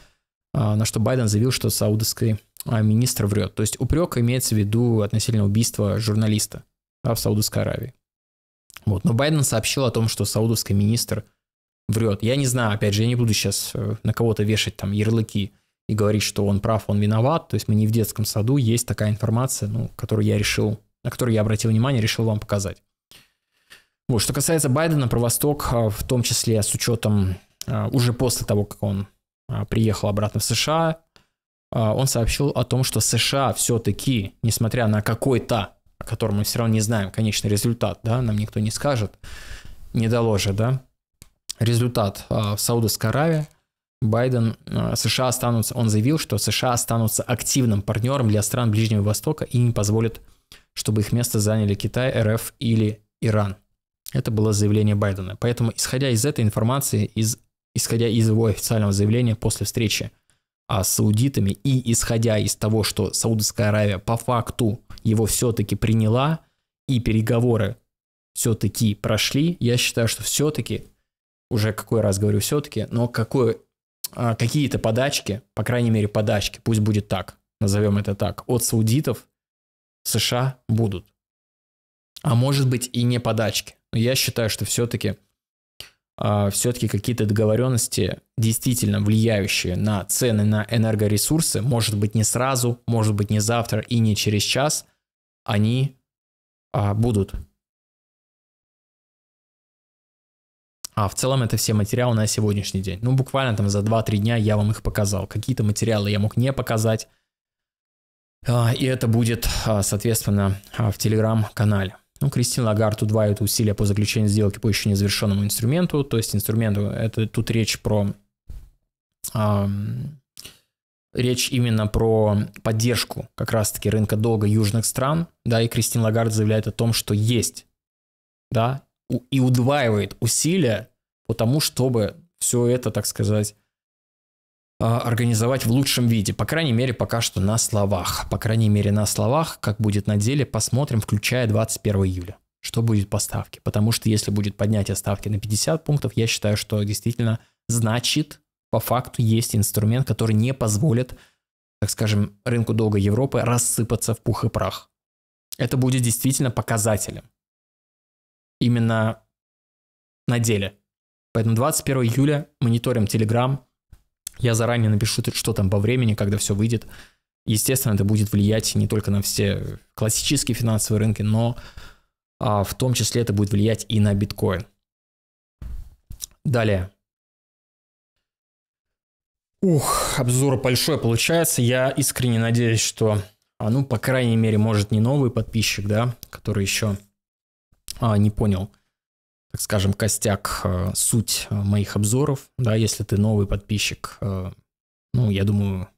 э, на что Байден заявил, что саудовской а министр врет. То есть упрек имеется в виду относительно убийства журналиста да, в Саудовской Аравии. Вот. Но Байден сообщил о том, что саудовский министр врет. Я не знаю, опять же, я не буду сейчас э, на кого-то вешать там ярлыки и говорить, что он прав, он виноват. То есть мы не в детском саду, есть такая информация, ну, которую я решил, на которую я обратил внимание, решил вам показать. Вот, что касается Байдена про Восток, а, в том числе с учетом а, уже после того, как он а, приехал обратно в США, а, он сообщил о том, что США все-таки, несмотря на какой-то, о котором мы все равно не знаем конечный результат, да, нам никто не скажет, не доложит, да, результат а, в Саудовской Аравии, Байден, а, США останутся, он заявил, что США останутся активным партнером для стран Ближнего Востока и не позволят, чтобы их место заняли Китай, РФ или Иран. Это было заявление Байдена. Поэтому, исходя из этой информации, из, исходя из его официального заявления после встречи а, с саудитами, и исходя из того, что Саудовская Аравия по факту его все-таки приняла, и переговоры все-таки прошли, я считаю, что все-таки, уже какой раз говорю все-таки, но какое, а, какие-то подачки, по крайней мере подачки, пусть будет так, назовем это так, от саудитов США будут. А может быть и не подачки. Но я считаю, что все-таки а, все-таки какие-то договоренности, действительно влияющие на цены на энергоресурсы, может быть не сразу, может быть не завтра и не через час, они а, будут. А в целом это все материалы на сегодняшний день. Ну, буквально там за 2-3 дня я вам их показал. Какие-то материалы я мог не показать. А, и это будет, соответственно, в телеграм-канале. Ну, Кристин Лагард удваивает усилия по заключению сделки по еще незавершенному инструменту, то есть инструменту, это тут речь про э, речь именно про поддержку как раз-таки рынка долга южных стран, да, и Кристин Лагард заявляет о том, что есть, да, и удваивает усилия по тому, чтобы все это, так сказать, а, организовать в лучшем виде, по крайней мере, пока что на словах. По крайней мере, на словах, как будет на деле, посмотрим, включая 21 июля, что будет по ставке. Потому что если будет поднятие ставки на 50 пунктов, я считаю, что действительно значит, по факту есть инструмент, который не позволит, так скажем, рынку долга Европы рассыпаться в пух и прах. Это будет действительно показателем. Именно на деле. Поэтому 21 июля мониторим Telegram, я заранее напишу, что там по времени, когда все выйдет. Естественно, это будет влиять не только на все классические финансовые рынки, но а, в том числе это будет влиять и на биткоин. Далее. Ух, обзор большой получается. Я искренне надеюсь, что, а, ну, по крайней мере, может, не новый подписчик, да, который еще а, не понял, так скажем, костяк, э, суть э, моих обзоров. Да, если ты новый подписчик, э, ну, я думаю,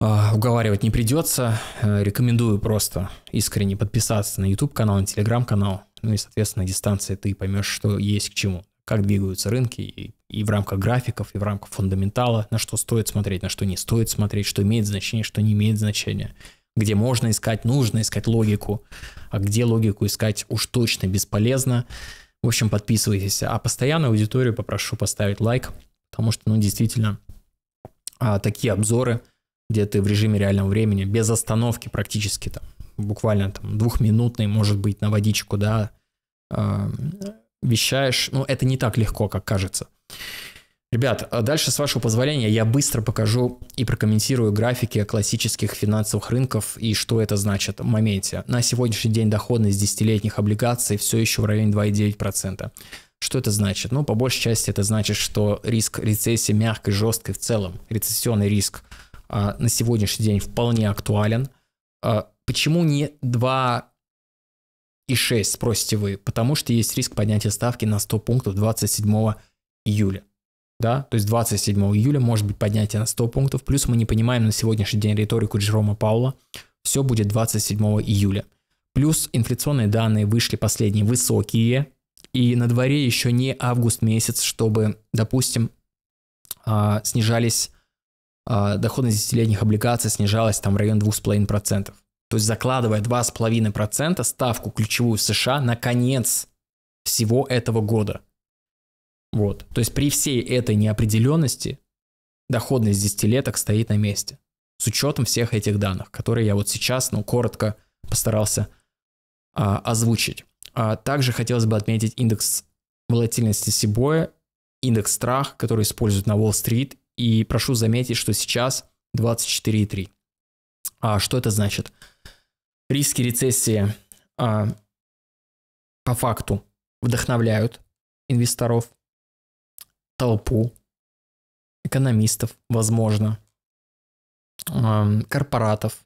уговаривать не придется. Рекомендую просто искренне подписаться на YouTube-канал, на Telegram-канал. Ну и, соответственно, на дистанции ты поймешь, что есть к чему, как двигаются рынки и, и в рамках графиков, и в рамках фундаментала, на что стоит смотреть, на что не стоит смотреть, что имеет значение, что не имеет значения – где можно искать, нужно искать логику, а где логику искать уж точно бесполезно. В общем, подписывайтесь. А постоянную аудиторию попрошу поставить лайк, потому что, ну, действительно, а, такие обзоры, где ты в режиме реального времени, без остановки практически, там, буквально там двухминутный, может быть, на водичку, да, а, вещаешь, ну, это не так легко, как кажется. Ребят, а дальше, с вашего позволения, я быстро покажу и прокомментирую графики классических финансовых рынков и что это значит в моменте. На сегодняшний день доходность десятилетних облигаций все еще в районе 2,9%. Что это значит? Ну, по большей части это значит, что риск рецессии мягкой, жесткой в целом, рецессионный риск а, на сегодняшний день вполне актуален. А, почему не 2 и 6, спросите вы? Потому что есть риск поднятия ставки на 100 пунктов 27 июля да, то есть 27 июля может быть поднятие на 100 пунктов, плюс мы не понимаем на сегодняшний день риторику Джерома Паула, все будет 27 июля. Плюс инфляционные данные вышли последние высокие, и на дворе еще не август месяц, чтобы, допустим, а, снижались а, доходность десятилетних облигаций, снижалась там в район 2,5%. То есть закладывая 2,5% ставку ключевую в США на конец всего этого года – вот. То есть при всей этой неопределенности доходность десятилеток стоит на месте. С учетом всех этих данных, которые я вот сейчас, ну, коротко постарался а, озвучить. А также хотелось бы отметить индекс волатильности Сибоя, индекс страх, который используют на Уолл-стрит, и прошу заметить, что сейчас 24,3. А что это значит? Риски рецессии а, по факту вдохновляют инвесторов, толпу экономистов, возможно, корпоратов,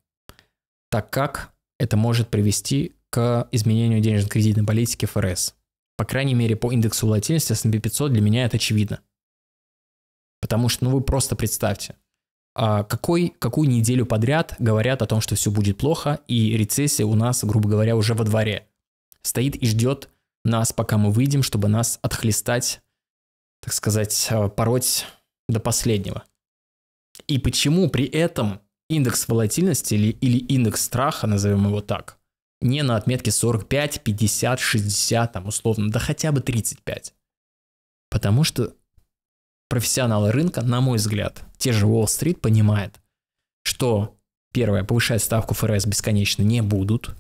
так как это может привести к изменению денежно-кредитной политики ФРС. По крайней мере, по индексу волатильности S&P 500 для меня это очевидно. Потому что, ну вы просто представьте, а какой, какую неделю подряд говорят о том, что все будет плохо, и рецессия у нас, грубо говоря, уже во дворе. Стоит и ждет нас, пока мы выйдем, чтобы нас отхлестать так сказать, э, пороть до последнего. И почему при этом индекс волатильности или, или индекс страха, назовем его так, не на отметке 45, 50, 60, там условно, да хотя бы 35. Потому что профессионалы рынка, на мой взгляд, те же Уолл-стрит понимают, что, первое, повышать ставку ФРС бесконечно не будут,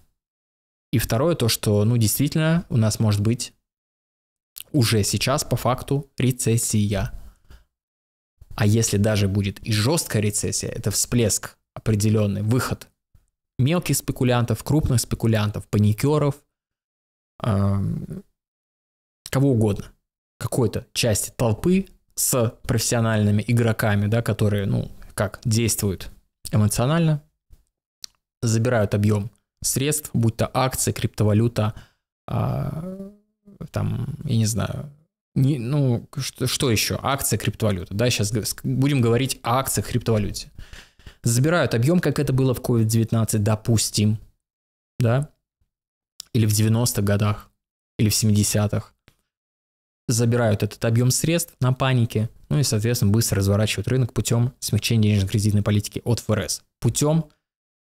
и второе, то, что, ну, действительно, у нас может быть уже сейчас по факту рецессия. А если даже будет и жесткая рецессия, это всплеск определенный, выход мелких спекулянтов, крупных спекулянтов, паникеров, эм, кого угодно, какой-то части толпы с профессиональными игроками, да, которые, ну, как действуют эмоционально, забирают объем средств, будь то акции, криптовалюта, э, там, я не знаю, не, ну, что, что еще? Акция криптовалюты, да, сейчас будем говорить о акциях криптовалюте. Забирают объем, как это было в COVID-19, допустим, да, или в 90-х годах, или в 70-х. Забирают этот объем средств на панике, ну и, соответственно, быстро разворачивают рынок путем смягчения денежно-кредитной политики от ФРС, путем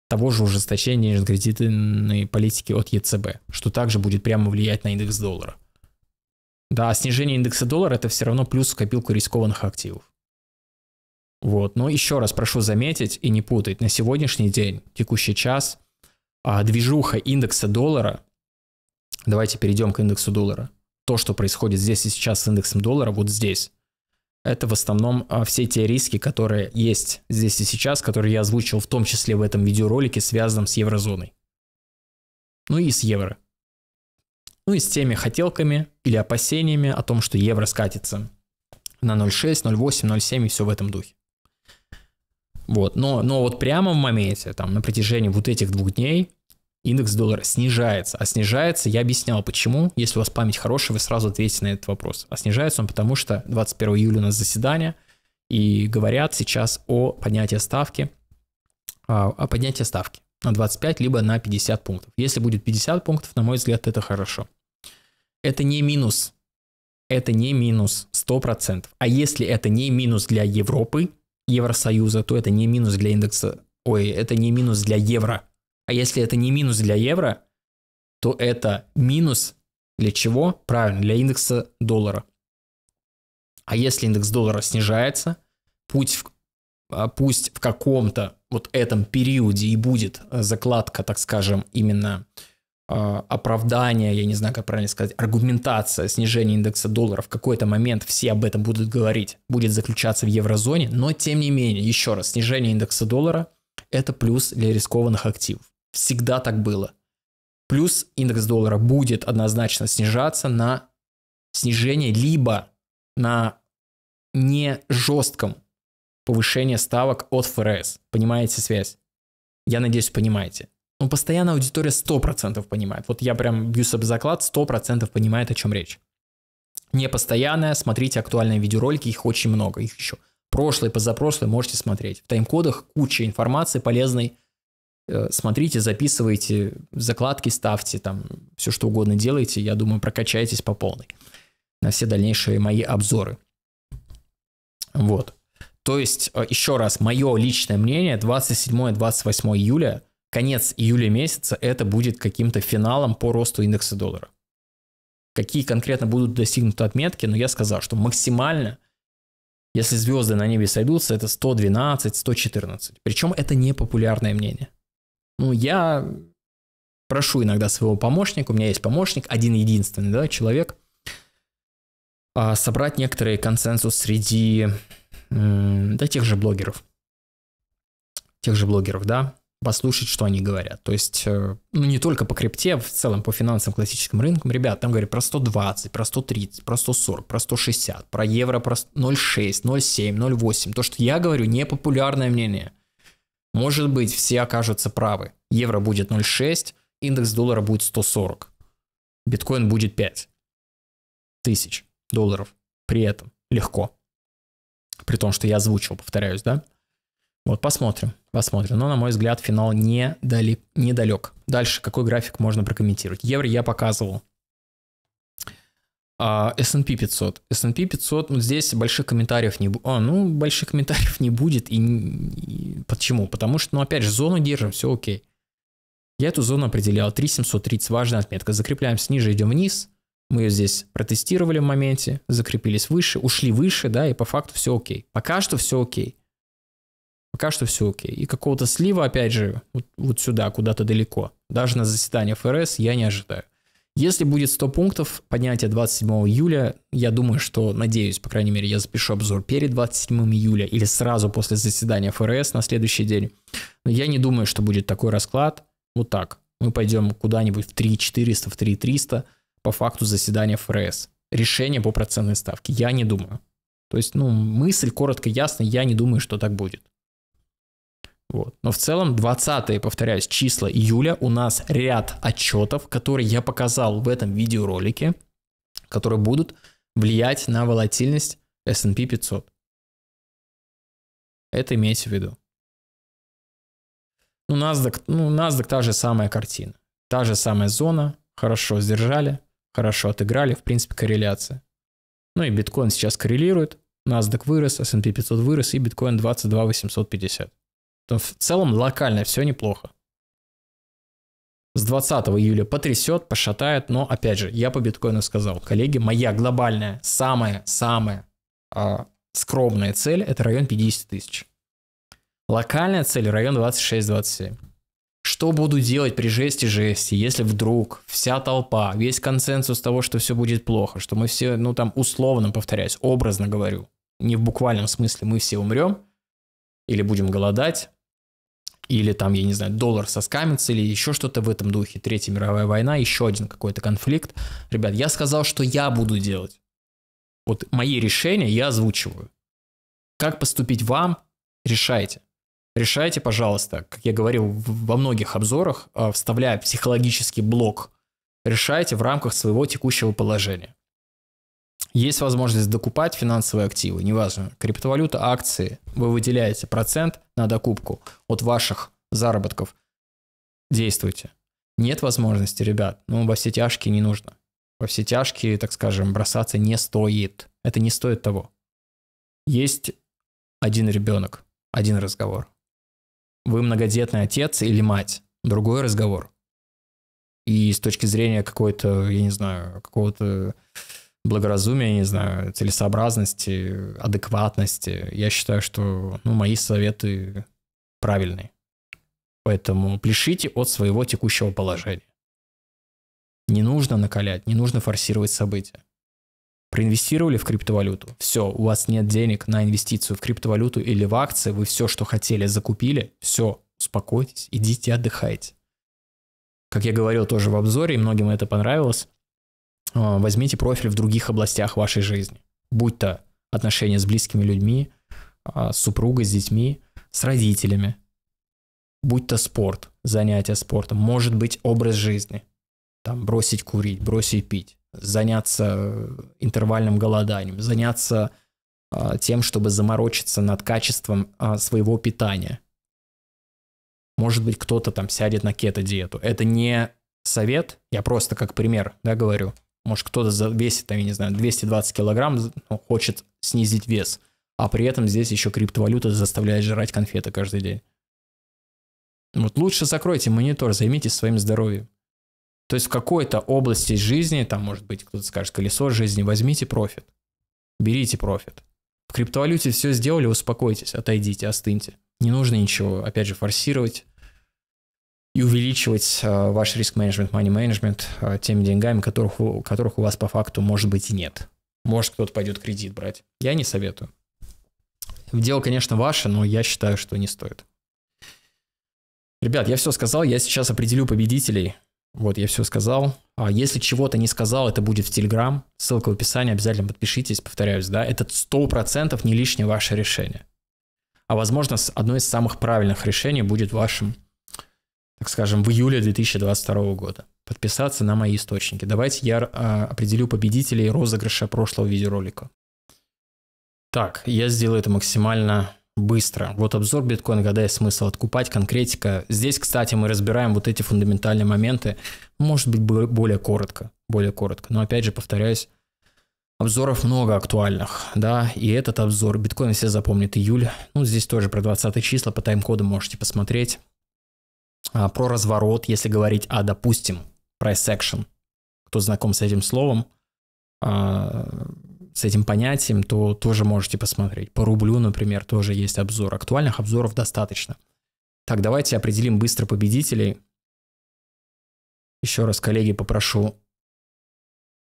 того же ужесточения кредитной политики от ЕЦБ, что также будет прямо влиять на индекс доллара. Да, а снижение индекса доллара это все равно плюс в копилку рискованных активов. Вот, но еще раз прошу заметить и не путать, на сегодняшний день, текущий час, а, движуха индекса доллара, давайте перейдем к индексу доллара, то, что происходит здесь и сейчас с индексом доллара, вот здесь, это в основном а, все те риски, которые есть здесь и сейчас, которые я озвучил в том числе в этом видеоролике, связанном с еврозоной. Ну и с евро. Ну и с теми хотелками или опасениями о том, что евро скатится на 0,6, 0,8, 0,7 и все в этом духе. Вот, но, но вот прямо в моменте, там, на протяжении вот этих двух дней, индекс доллара снижается. А снижается, я объяснял, почему. Если у вас память хорошая, вы сразу ответите на этот вопрос. А снижается он потому, что 21 июля у нас заседание, и говорят сейчас о поднятии ставки, а, о поднятии ставки на 25, либо на 50 пунктов. Если будет 50 пунктов, на мой взгляд, это хорошо. Это не минус. Это не минус 100%. А если это не минус для Европы, Евросоюза, то это не минус для индекса, ой, это не минус для евро. А если это не минус для евро, то это минус для чего? Правильно, для индекса доллара. А если индекс доллара снижается, путь в а, пусть в каком-то вот этом периоде и будет закладка, так скажем, именно а, оправдание, я не знаю, как правильно сказать, аргументация снижения индекса доллара в какой-то момент все об этом будут говорить, будет заключаться в еврозоне, но тем не менее, еще раз, снижение индекса доллара – это плюс для рискованных активов. Всегда так было. Плюс индекс доллара будет однозначно снижаться на снижение, либо на не жестком повышении ставок от ФРС. Понимаете связь? Я надеюсь, понимаете. Но ну, постоянно аудитория 100% понимает. Вот я прям бьюсь об заклад, 100% понимает, о чем речь. Не постоянная, смотрите актуальные видеоролики, их очень много, их еще. Прошлый, позапрошлый можете смотреть. В тайм-кодах куча информации полезной, Э, смотрите, записывайте, закладки ставьте, там все что угодно делайте. Я думаю, прокачаетесь по полной на все дальнейшие мои обзоры. Вот. То есть, э, еще раз, мое личное мнение, 27-28 июля, конец июля месяца, это будет каким-то финалом по росту индекса доллара. Какие конкретно будут достигнуты отметки, но я сказал, что максимально, если звезды на небе сойдутся, это 112, 114. Причем это не популярное мнение. Ну, я прошу иногда своего помощника, у меня есть помощник, один единственный, да, человек, а, собрать некоторый консенсус среди, да, тех же блогеров, тех же блогеров, да, послушать, что они говорят. То есть, э, ну, не только по крипте, а в целом по финансам, классическим рынкам, ребят, там говорят про 120, про 130, про 140, про 160, про евро, про 0,6, 0,7, 0,8. То, что я говорю, непопулярное мнение – может быть, все окажутся правы. Евро будет 0,6, индекс доллара будет 140. Биткоин будет 5 тысяч долларов. При этом легко. При том, что я озвучил, повторяюсь, да? Вот, посмотрим, посмотрим. Но, на мой взгляд, финал недалек. недалек. Дальше, какой график можно прокомментировать? Евро я показывал. S&P 500. S&P 500, вот здесь больших комментариев не будет. А, ну, больших комментариев не будет. И, и почему? Потому что, ну, опять же, зону держим, все окей. Я эту зону определял, 3730, важная отметка. Закрепляемся ниже, идем вниз. Мы ее здесь протестировали в моменте, закрепились выше, ушли выше, да, и по факту все окей. Пока что все окей. Пока что все окей. И какого-то слива, опять же, вот, вот сюда, куда-то далеко. Даже на заседание ФРС я не ожидаю. Если будет 100 пунктов, поднятие 27 июля, я думаю, что, надеюсь, по крайней мере, я запишу обзор перед 27 июля или сразу после заседания ФРС на следующий день. Но я не думаю, что будет такой расклад. Вот так. Мы пойдем куда-нибудь в 3400, в 3300 по факту заседания ФРС. Решение по процентной ставке. Я не думаю. То есть, ну, мысль коротко ясна, я не думаю, что так будет. Вот. Но в целом 20, повторяюсь, числа июля у нас ряд отчетов, которые я показал в этом видеоролике, которые будут влиять на волатильность S&P 500. Это имейте в виду. Ну, NASDAQ, ну, NASDAQ та же самая картина. Та же самая зона, хорошо сдержали, хорошо отыграли, в принципе, корреляция. Ну и биткоин сейчас коррелирует, NASDAQ вырос, S&P 500 вырос и биткоин 22 850. То в целом локально все неплохо. С 20 июля потрясет, пошатает, но опять же, я по биткоину сказал, коллеги, моя глобальная, самая-самая э, а, скромная цель это район 50 тысяч. Локальная цель район 26-27. Что буду делать при жести жести, если вдруг вся толпа, весь консенсус того, что все будет плохо, что мы все, ну там условно повторяюсь, образно говорю, не в буквальном смысле мы все умрем или будем голодать, или там, я не знаю, доллар соскамится, или еще что-то в этом духе, Третья мировая война, еще один какой-то конфликт. Ребят, я сказал, что я буду делать. Вот мои решения я озвучиваю. Как поступить вам, решайте. Решайте, пожалуйста, как я говорил во многих обзорах, э, вставляя психологический блок, решайте в рамках своего текущего положения есть возможность докупать финансовые активы, неважно, криптовалюта, акции, вы выделяете процент на докупку от ваших заработков, действуйте. Нет возможности, ребят, ну во все тяжкие не нужно. Во все тяжкие, так скажем, бросаться не стоит. Это не стоит того. Есть один ребенок, один разговор. Вы многодетный отец или мать, другой разговор. И с точки зрения какой-то, я не знаю, какого-то благоразумия, не знаю, целесообразности, адекватности. Я считаю, что ну, мои советы правильные. Поэтому пляшите от своего текущего положения. Не нужно накалять, не нужно форсировать события. Проинвестировали в криптовалюту, все, у вас нет денег на инвестицию в криптовалюту или в акции, вы все, что хотели, закупили, все, успокойтесь, идите отдыхайте. Как я говорил тоже в обзоре, и многим это понравилось, а, возьмите профиль в других областях вашей жизни. Будь то отношения с близкими людьми, а, с супругой, с детьми, с родителями. Будь то спорт, занятия спортом, может быть образ жизни. Там бросить курить, бросить пить, заняться э, интервальным голоданием, заняться а, тем, чтобы заморочиться над качеством своего питания. Может быть, кто-то там сядет на кето-диету. Это не совет, я просто как пример да, говорю. Может, кто-то весит, там, я не знаю, 220 килограмм, ну, хочет снизить вес, а при этом здесь еще криптовалюта заставляет жрать конфеты каждый день. Вот лучше закройте монитор, займитесь своим здоровьем. То есть в какой-то области жизни, там может быть кто-то скажет колесо жизни, возьмите профит. Берите профит. В криптовалюте все сделали, успокойтесь, отойдите, остыньте. Не нужно ничего, опять же, форсировать и увеличивать э, ваш риск-менеджмент, money-менеджмент э, теми деньгами, которых, у, которых у вас по факту может быть и нет. Может, кто-то пойдет кредит брать. Я не советую. Дело, конечно, ваше, но я считаю, что не стоит. Ребят, я все сказал, я сейчас определю победителей. Вот, я все сказал. А если чего-то не сказал, это будет в Телеграм. Ссылка в описании, обязательно подпишитесь, повторяюсь, да. Это 100% не лишнее ваше решение. А возможно, одно из самых правильных решений будет вашим так скажем, в июле 2022 года. Подписаться на мои источники. Давайте я а, определю победителей розыгрыша прошлого видеоролика. Так, я сделаю это максимально быстро. Вот обзор биткоин, гадая смысл откупать, конкретика. Здесь, кстати, мы разбираем вот эти фундаментальные моменты. Может быть, более коротко, более коротко. Но опять же, повторяюсь, обзоров много актуальных, да, и этот обзор, биткоин все запомнят, июль, ну, здесь тоже про 20 числа, по тайм-коду можете посмотреть. А, про разворот, если говорить о, допустим, price action, кто знаком с этим словом, а, с этим понятием, то тоже можете посмотреть. По рублю, например, тоже есть обзор. Актуальных обзоров достаточно. Так, давайте определим быстро победителей. Еще раз, коллеги, попрошу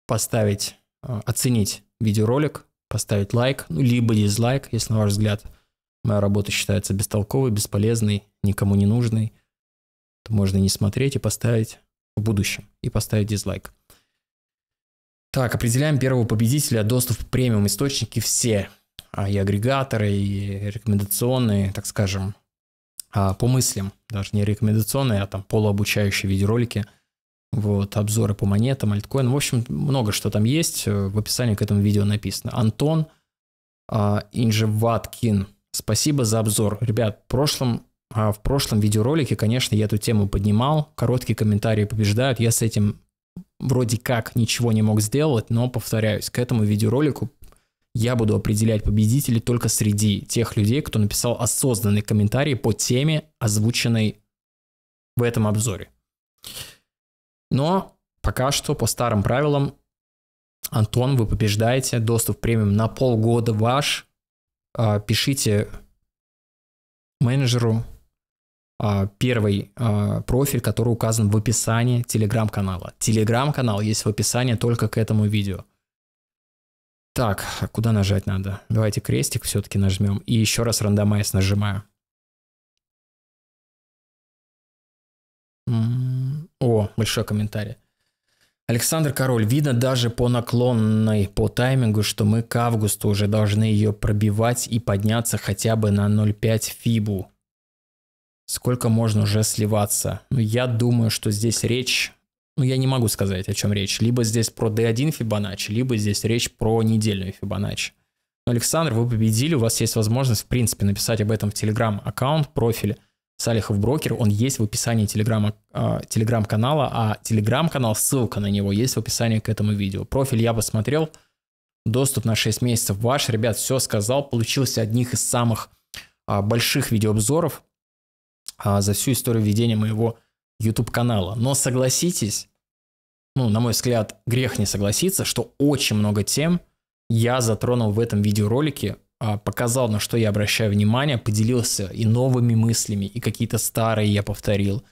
поставить, а, оценить видеоролик, поставить лайк, ну, либо дизлайк, если на ваш взгляд моя работа считается бестолковой, бесполезной, никому не нужной – то можно не смотреть и поставить в будущем, и поставить дизлайк. Так, определяем первого победителя, доступ к премиум источники все, а, и агрегаторы, и рекомендационные, так скажем, а, по мыслям, даже не рекомендационные, а там полуобучающие видеоролики, вот, обзоры по монетам, альткоин, в общем, много что там есть, э, в описании к этому видео написано. Антон а, Инжеваткин, спасибо за обзор. Ребят, в прошлом а в прошлом видеоролике, конечно, я эту тему поднимал, короткие комментарии побеждают, я с этим вроде как ничего не мог сделать, но, повторяюсь, к этому видеоролику я буду определять победителей только среди тех людей, кто написал осознанный комментарий по теме, озвученной в этом обзоре. Но пока что по старым правилам, Антон, вы побеждаете, доступ премиум на полгода ваш, а, пишите менеджеру, а, первый а, профиль, который указан в описании телеграм-канала. Телеграм-канал есть в описании только к этому видео. Так, а куда нажать надо? Давайте крестик все-таки нажмем. И еще раз рандомайз нажимаю. О, большой комментарий. Александр Король, видно даже по наклонной, по таймингу, что мы к августу уже должны ее пробивать и подняться хотя бы на 0,5 фибу сколько можно уже сливаться. Но ну, я думаю, что здесь речь, ну, я не могу сказать, о чем речь. Либо здесь про D1 Фибоначчи, либо здесь речь про недельную Фибоначчи. Но, Александр, вы победили, у вас есть возможность, в принципе, написать об этом в Телеграм-аккаунт, профиль Салихов Брокер, он есть в описании телеграм-канала, а телеграм-канал, а ссылка на него есть в описании к этому видео. Профиль я посмотрел, доступ на 6 месяцев ваш. Ребят, все сказал, получился одних из самых а, больших видеообзоров а, за всю историю ведения моего YouTube-канала. Но согласитесь, ну, на мой взгляд, грех не согласиться, что очень много тем я затронул в этом видеоролике, а, показал, на что я обращаю внимание, поделился и новыми мыслями, и какие-то старые я повторил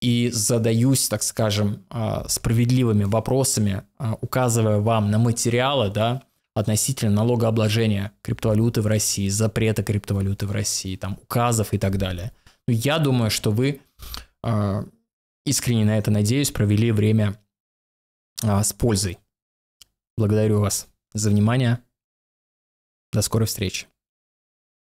и задаюсь, так скажем, а, справедливыми вопросами, а, указывая вам на материалы, да, относительно налогообложения криптовалюты в России, запрета криптовалюты в России, там, указов и так далее. Я думаю, что вы, а, искренне на это надеюсь, провели время а, с пользой. Благодарю вас за внимание. До скорой встречи.